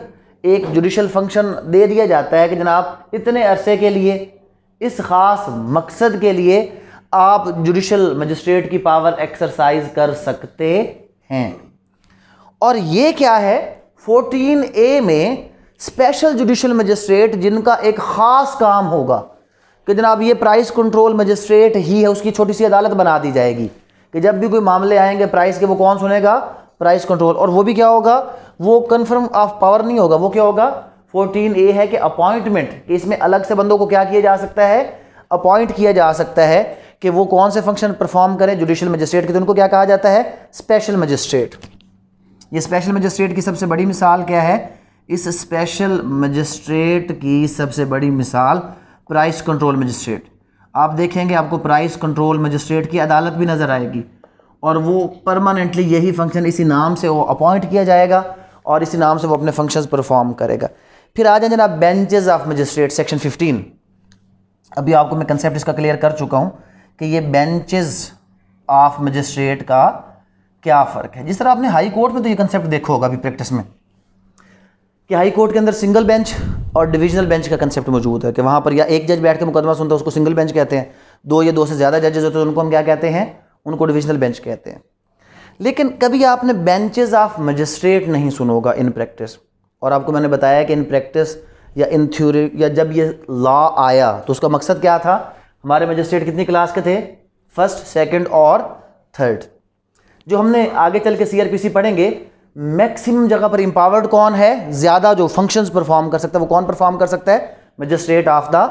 एक जुडिशल फंक्शन दे दिया जाता है कि जनाब इतने अरसे के लिए इस ख़ास मकसद के लिए आप जुडिशल मजिस्ट्रेट की पावर एक्सरसाइज कर सकते हैं और ये क्या है 14 ए में स्पेशल जुडिशल मजिस्ट्रेट जिनका एक ख़ास काम होगा कि जनाब ये प्राइस कंट्रोल मजिस्ट्रेट ही है उसकी छोटी सी अदालत बना दी जाएगी कि जब भी कोई मामले आएंगे प्राइस के वो कौन सुनेगा प्राइस कंट्रोल और वो भी क्या होगा वो कन्फर्म ऑफ पावर नहीं होगा वो क्या होगा 14 ए है कि अपॉइंटमेंट इसमें अलग से बंदों को क्या किया जा सकता है अपॉइंट किया जा सकता है कि वो कौन से फंक्शन परफॉर्म करें जुडिशल मजिस्ट्रेट के तो उनको क्या कहा जाता है स्पेशल मजिस्ट्रेट ये स्पेशल मजिस्ट्रेट की सबसे बड़ी मिसाल क्या है इस स्पेशल मजिस्ट्रेट की सबसे बड़ी मिसाल प्राइस कंट्रोल मजिस्ट्रेट आप देखेंगे आपको प्राइस कंट्रोल मजिस्ट्रेट की अदालत भी नज़र आएगी और वो परमानेंटली यही फंक्शन इसी नाम से वो अपॉइंट किया जाएगा और इसी नाम से वो अपने फंक्शंस परफॉर्म करेगा फिर आ जाए जनाब बेंचेस ऑफ मजिस्ट्रेट सेक्शन 15 अभी आपको मैं कंसेप्ट इसका क्लियर कर चुका हूँ कि ये बेंचेस ऑफ मजिस्ट्रेट का क्या फ़र्क है जिस तरह आपने हाई कोर्ट में तो ये कंसेप्ट देखो होगा अभी प्रैक्टिस में कि हाई कोर्ट के अंदर सिंगल बेंच और डिविजनल बेंच का कंसेप्ट मौजूद है कि वहाँ पर या एक जज बैठ के मुकदमा सुनता है उसको सिंगल बेंच कहते हैं दो या दो से ज़्यादा जजेज होते हैं तो उनको हम क्या कहते हैं उनको डिविजनल बेंच कहते हैं लेकिन कभी आपने बेंचेज ऑफ मजिस्ट्रेट नहीं सुनोगा इन प्रैक्टिस और आपको मैंने बताया कि इन प्रैक्टिस या इन थ्योरी या जब ये लॉ आया तो उसका मकसद क्या था हमारे मजिस्ट्रेट कितनी क्लास के थे फर्स्ट सेकंड और थर्ड जो हमने आगे चल के सीआरपीसी पढ़ेंगे मैक्सिमम जगह पर इम्पावर्ड कौन है ज़्यादा जो फंक्शंस परफॉर्म कर सकता है वो कौन परफॉर्म कर सकता है magistrate of the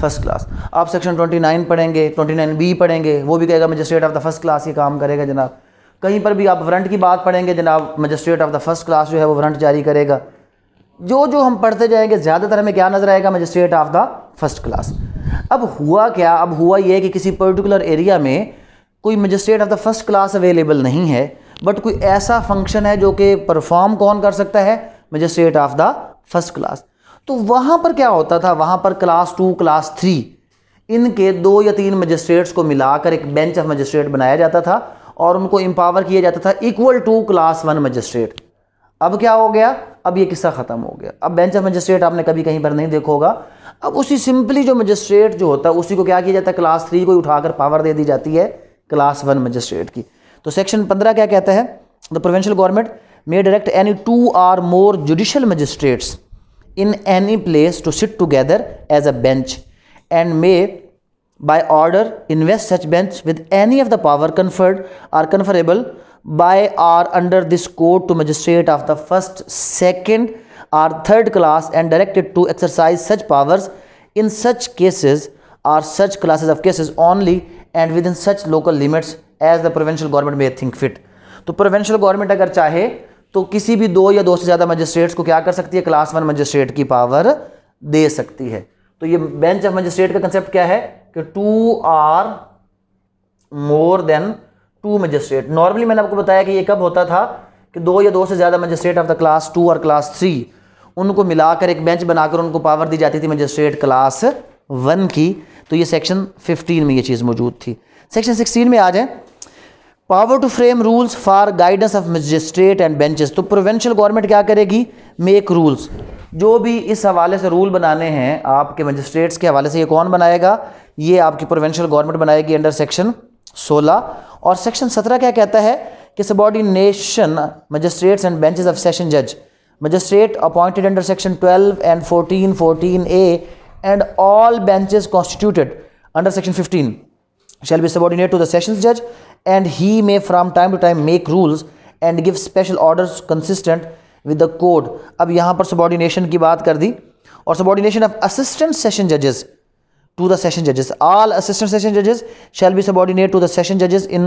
first class आप सेक्शन 29 पढ़ेंगे 29 बी पढ़ेंगे वो भी कहेगा magistrate of the first class ये काम करेगा जनाब कहीं पर भी आप वरंट की बात पढ़ेंगे जनाब magistrate of the first class जो है वो वरंट जारी करेगा जो जो हम पढ़ते जाएंगे ज़्यादातर हमें क्या नज़र आएगा magistrate of the first class अब हुआ क्या अब हुआ यह कि किसी पर्टिकुलर एरिया में कोई magistrate of the first class available नहीं है बट कोई ऐसा फंक्शन है जो कि परफॉर्म कौन कर सकता है magistrate of the first class तो वहाँ पर क्या होता था वहाँ पर क्लास टू क्लास थ्री इनके दो या तीन मजिस्ट्रेट्स को मिलाकर एक बेंच ऑफ मजिस्ट्रेट बनाया जाता था और उनको एम्पावर किया जाता था equal to class one magistrate अब क्या हो गया अब ये किस्सा ख़त्म हो गया अब बेंच ऑफ मजिस्ट्रेट आपने कभी कहीं पर नहीं देखा होगा अब उसी सिंपली जो मजिस्ट्रेट जो होता है उसी को क्या किया जाता है क्लास थ्री को उठाकर पावर दे दी जाती है क्लास वन मजिस्ट्रेट की तो सेक्शन पंद्रह क्या कहता है the provincial government may direct any two or more judicial magistrates in any place to sit together as a bench and may by order invest such bench with any of the power conferred or conferrable by or under this court to magistrate of the first second or third class and directed to exercise such powers in such cases or such classes of cases only and with in such local limits as the provincial government may think fit तो provincial government अगर चाहे तो किसी भी दो या दो से ज़्यादा मजिस्ट्रेट्स को क्या कर सकती है क्लास वन मजिस्ट्रेट की पावर दे सकती है तो ये बेंच ऑफ मजिस्ट्रेट का कंसेप्ट क्या है कि two or more than two magistrate normally मैंने आपको बताया कि ये कब होता था कि दो या दो से ज़्यादा magistrate of the class two और क्लास थ्री उनको मिलाकर एक बेंच बनाकर उनको पावर दी जाती थी मजिस्ट्रेट क्लास वन की तो ये सेक्शन फिफ्टीन में ये चीज़ मौजूद थी सेक्शन सिक्सटीन में आ जाए power to frame rules for guidance of magistrate and benches तो प्रोवेंशियल गवर्नमेंट क्या करेगी मेक रूल्स जो भी इस हवाले से रूल बनाने हैं आपके मजिस्ट्रेट्स के हवाले से ये कौन बनाएगा ये आपकी प्रोवेंशल गवर्नमेंट बनाएगी अंडर सेक्शन सोलह और सेक्शन सत्रह क्या कहता है कि subordination magistrates and benches of session जज magistrate appointed under section twelve and fourteen fourteen A and all benches constituted under section fifteen shall be subordinate to the session जज and he may from time to time make rules and give special order consistent with the code अब यहाँ पर subordination की बात कर दी और subordination of assistant session जजेस to the session judges all assistant session judges shall be subordinate to the session judges in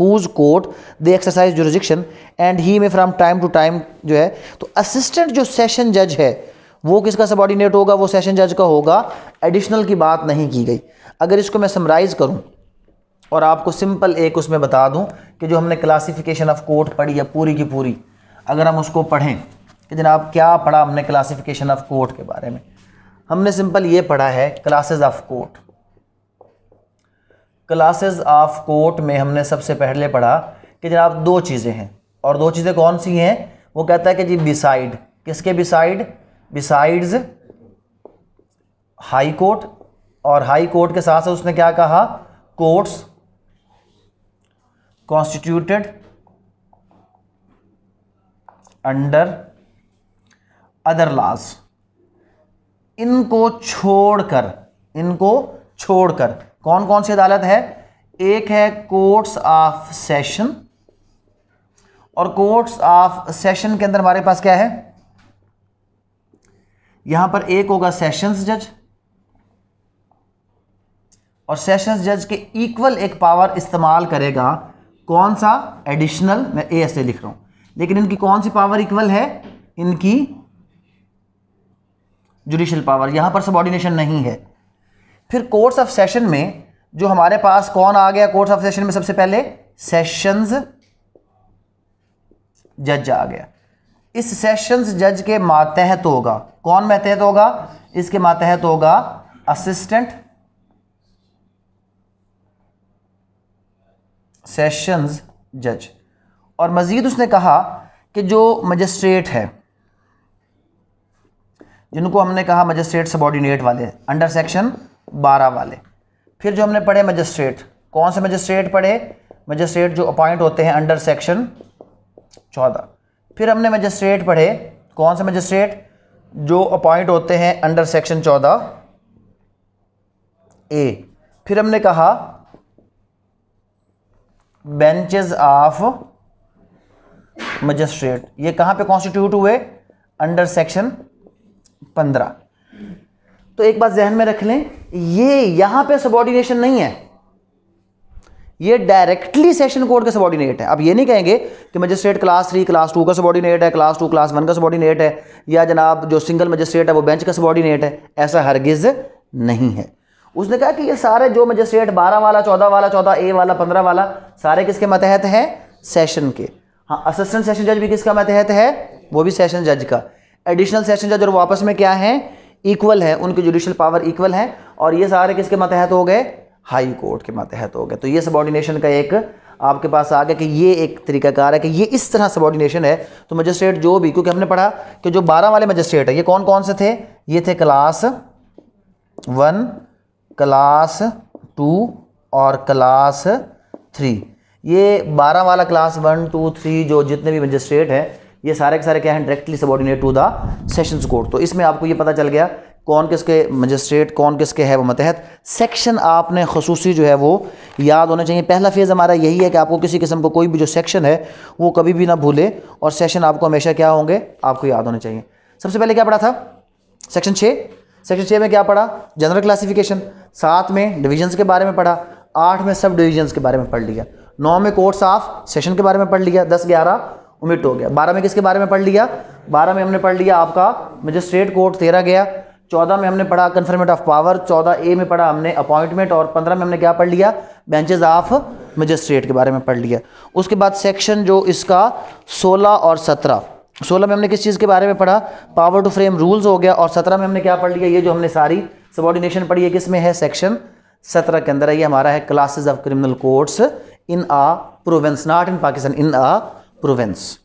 whose court they exercise jurisdiction and he may from time to time जो है तो assistant जो session judge है वो किसका subordinate होगा वो session judge का होगा additional की बात नहीं की गई अगर इसको मैं समराइज़ करूँ और आपको सिंपल एक उसमें बता दूं कि जो हमने क्लासिफिकेशन ऑफ कोर्ट पढ़ी है पूरी की पूरी अगर हम उसको पढ़ें कि जनाब क्या पढ़ा हमने क्लासिफिकेशन ऑफ कोर्ट के बारे में हमने सिंपल ये पढ़ा है classes of court classes of court में हमने सबसे पहले पढ़ा कि जनाब दो चीज़ें हैं और दो चीज़ें कौन सी हैं वो कहता है कि जी बिसाइड किसके बिसाइड बिसाइड्स हाई कोर्ट और हाई कोर्ट के साथ साथ उसने क्या कहा courts constituted under other laws इनको छोड़कर इनको छोड़कर कौन कौन सी अदालत है एक है कोर्ट्स ऑफ सेशन और कोर्ट्स ऑफ सेशन के अंदर हमारे पास क्या है यहां पर एक होगा सेशंस जज और सेशंस जज के इक्वल एक पावर इस्तेमाल करेगा कौन सा एडिशनल मैं ए एस ए लिख रहा हूं लेकिन इनकी कौन सी पावर इक्वल है इनकी जुडिशल पावर यहाँ पर सबॉर्डिनेशन नहीं है फिर कोर्ट्स ऑफ सेशन में जो हमारे पास कौन आ गया कोर्ट्स ऑफ सेशन में सबसे पहले सेशंस जज आ गया इस सेशंस जज के मातहत होगा कौन मातहत होगा इसके मातहत होगा असिस्टेंट सेशंस जज और मज़ीद उसने कहा कि जो मजिस्ट्रेट है जिनको हमने कहा मजिस्ट्रेट सबॉर्डिनेट वाले अंडर सेक्शन बारह वाले फिर जो हमने पढ़े मजिस्ट्रेट कौन से मजिस्ट्रेट पढ़े मजिस्ट्रेट जो अपॉइंट होते हैं अंडर सेक्शन चौदह फिर हमने मजिस्ट्रेट पढ़े कौन से मजिस्ट्रेट जो अपॉइंट होते हैं अंडर सेक्शन चौदह ए फिर हमने कहा बेंचेस ऑफ मजिस्ट्रेट ये कहाँ पे कॉन्स्टिट्यूट हुए अंडर सेक्शन पंद्रह तो एक बात जहन में रख लें ये यहां पे सबॉर्डिनेशन नहीं है ये डायरेक्टली सेशन कोड का सबॉर्डिनेट है अब ये नहीं कहेंगे कि magistrate class three class two का सबॉर्डिनेट है क्लास टू क्लास वन का सबॉर्डिनेट है या जनाब जो सिंगल मजिस्ट्रेट है वो बेंच का सबॉर्डिनेट है ऐसा हरगिज नहीं है उसने कहा कि ये सारे जो मजिस्ट्रेट बारह वाला चौदह वाला चौदह ए वाला पंद्रह वाला सारे किसके मतहत है सेशन के हाँ असिस्टेंट सेशन जज भी किसका मतहत है वो भी सेशन जज का एडिशनल सेशन जज और वापस में क्या है इक्वल है उनकी जुडिशल पावर इक्वल है और ये सारे किसके मतहत हो गए हाई कोर्ट के मतहत हो गए तो ये सबॉर्डिनेशन का एक आपके पास आ गया कि ये एक तरीकाकार है कि ये इस तरह सबॉर्डिनेशन है तो मजिस्ट्रेट जो भी क्योंकि हमने पढ़ा कि जो बारह वाले मजिस्ट्रेट है ये कौन कौन से थे ये थे क्लास वन क्लास टू और क्लास थ्री ये बारह वाला क्लास वन टू थ्री जो जितने भी मजिस्ट्रेट हैं ये सारे के सारे क्या हैं directly subordinate to the sessions court तो इसमें आपको ये पता चल गया कौन किसके मजिस्ट्रेट कौन किसके है वो मतहत सेक्शन आपने खसूसी जो है वो याद होना चाहिए पहला फेज़ हमारा यही है कि आपको किसी किस्म को कोई भी जो सेक्शन है वो कभी भी ना भूले और सेशन आपको हमेशा क्या होंगे आपको याद होने चाहिए सबसे पहले क्या पढ़ा था सेक्शन छः सेक्शन छः में क्या पढ़ा जनरल क्लासिफिकेशन सात में डिविजन्स के बारे में पढ़ा आठ में सब डिविजन्स के बारे में पढ़ लिया नौ में कोर्ट्स ऑफ सेशन के बारे में पढ़ लिया दस ग्यारह उमिट हो गया बारह में किसके बारे में पढ़ लिया बारह में हमने पढ़ लिया आपका मजिस्ट्रेट कोर्ट तेरह गया चौदह में हमने पढ़ा कन्फर्मेंट ऑफ पावर चौदह ए में पढ़ा हमने अपॉइंटमेंट और पंद्रह में हमने क्या पढ़ लिया बेंचेज ऑफ मजिस्ट्रेट के बारे में पढ़ लिया उसके बाद सेक्शन जो इसका सोलह और सत्रह सोलह में हमने किस चीज़ के बारे में पढ़ा पावर टू फ्रेम रूल्स हो गया और सत्रह में हमने क्या पढ़ लिया ये जो हमने सारी सबॉर्डिनेशन पढ़ी है किस में है सेक्शन सत्रह के अंदर है ये हमारा है classes of criminal courts in a province not in Pakistan in a Provence.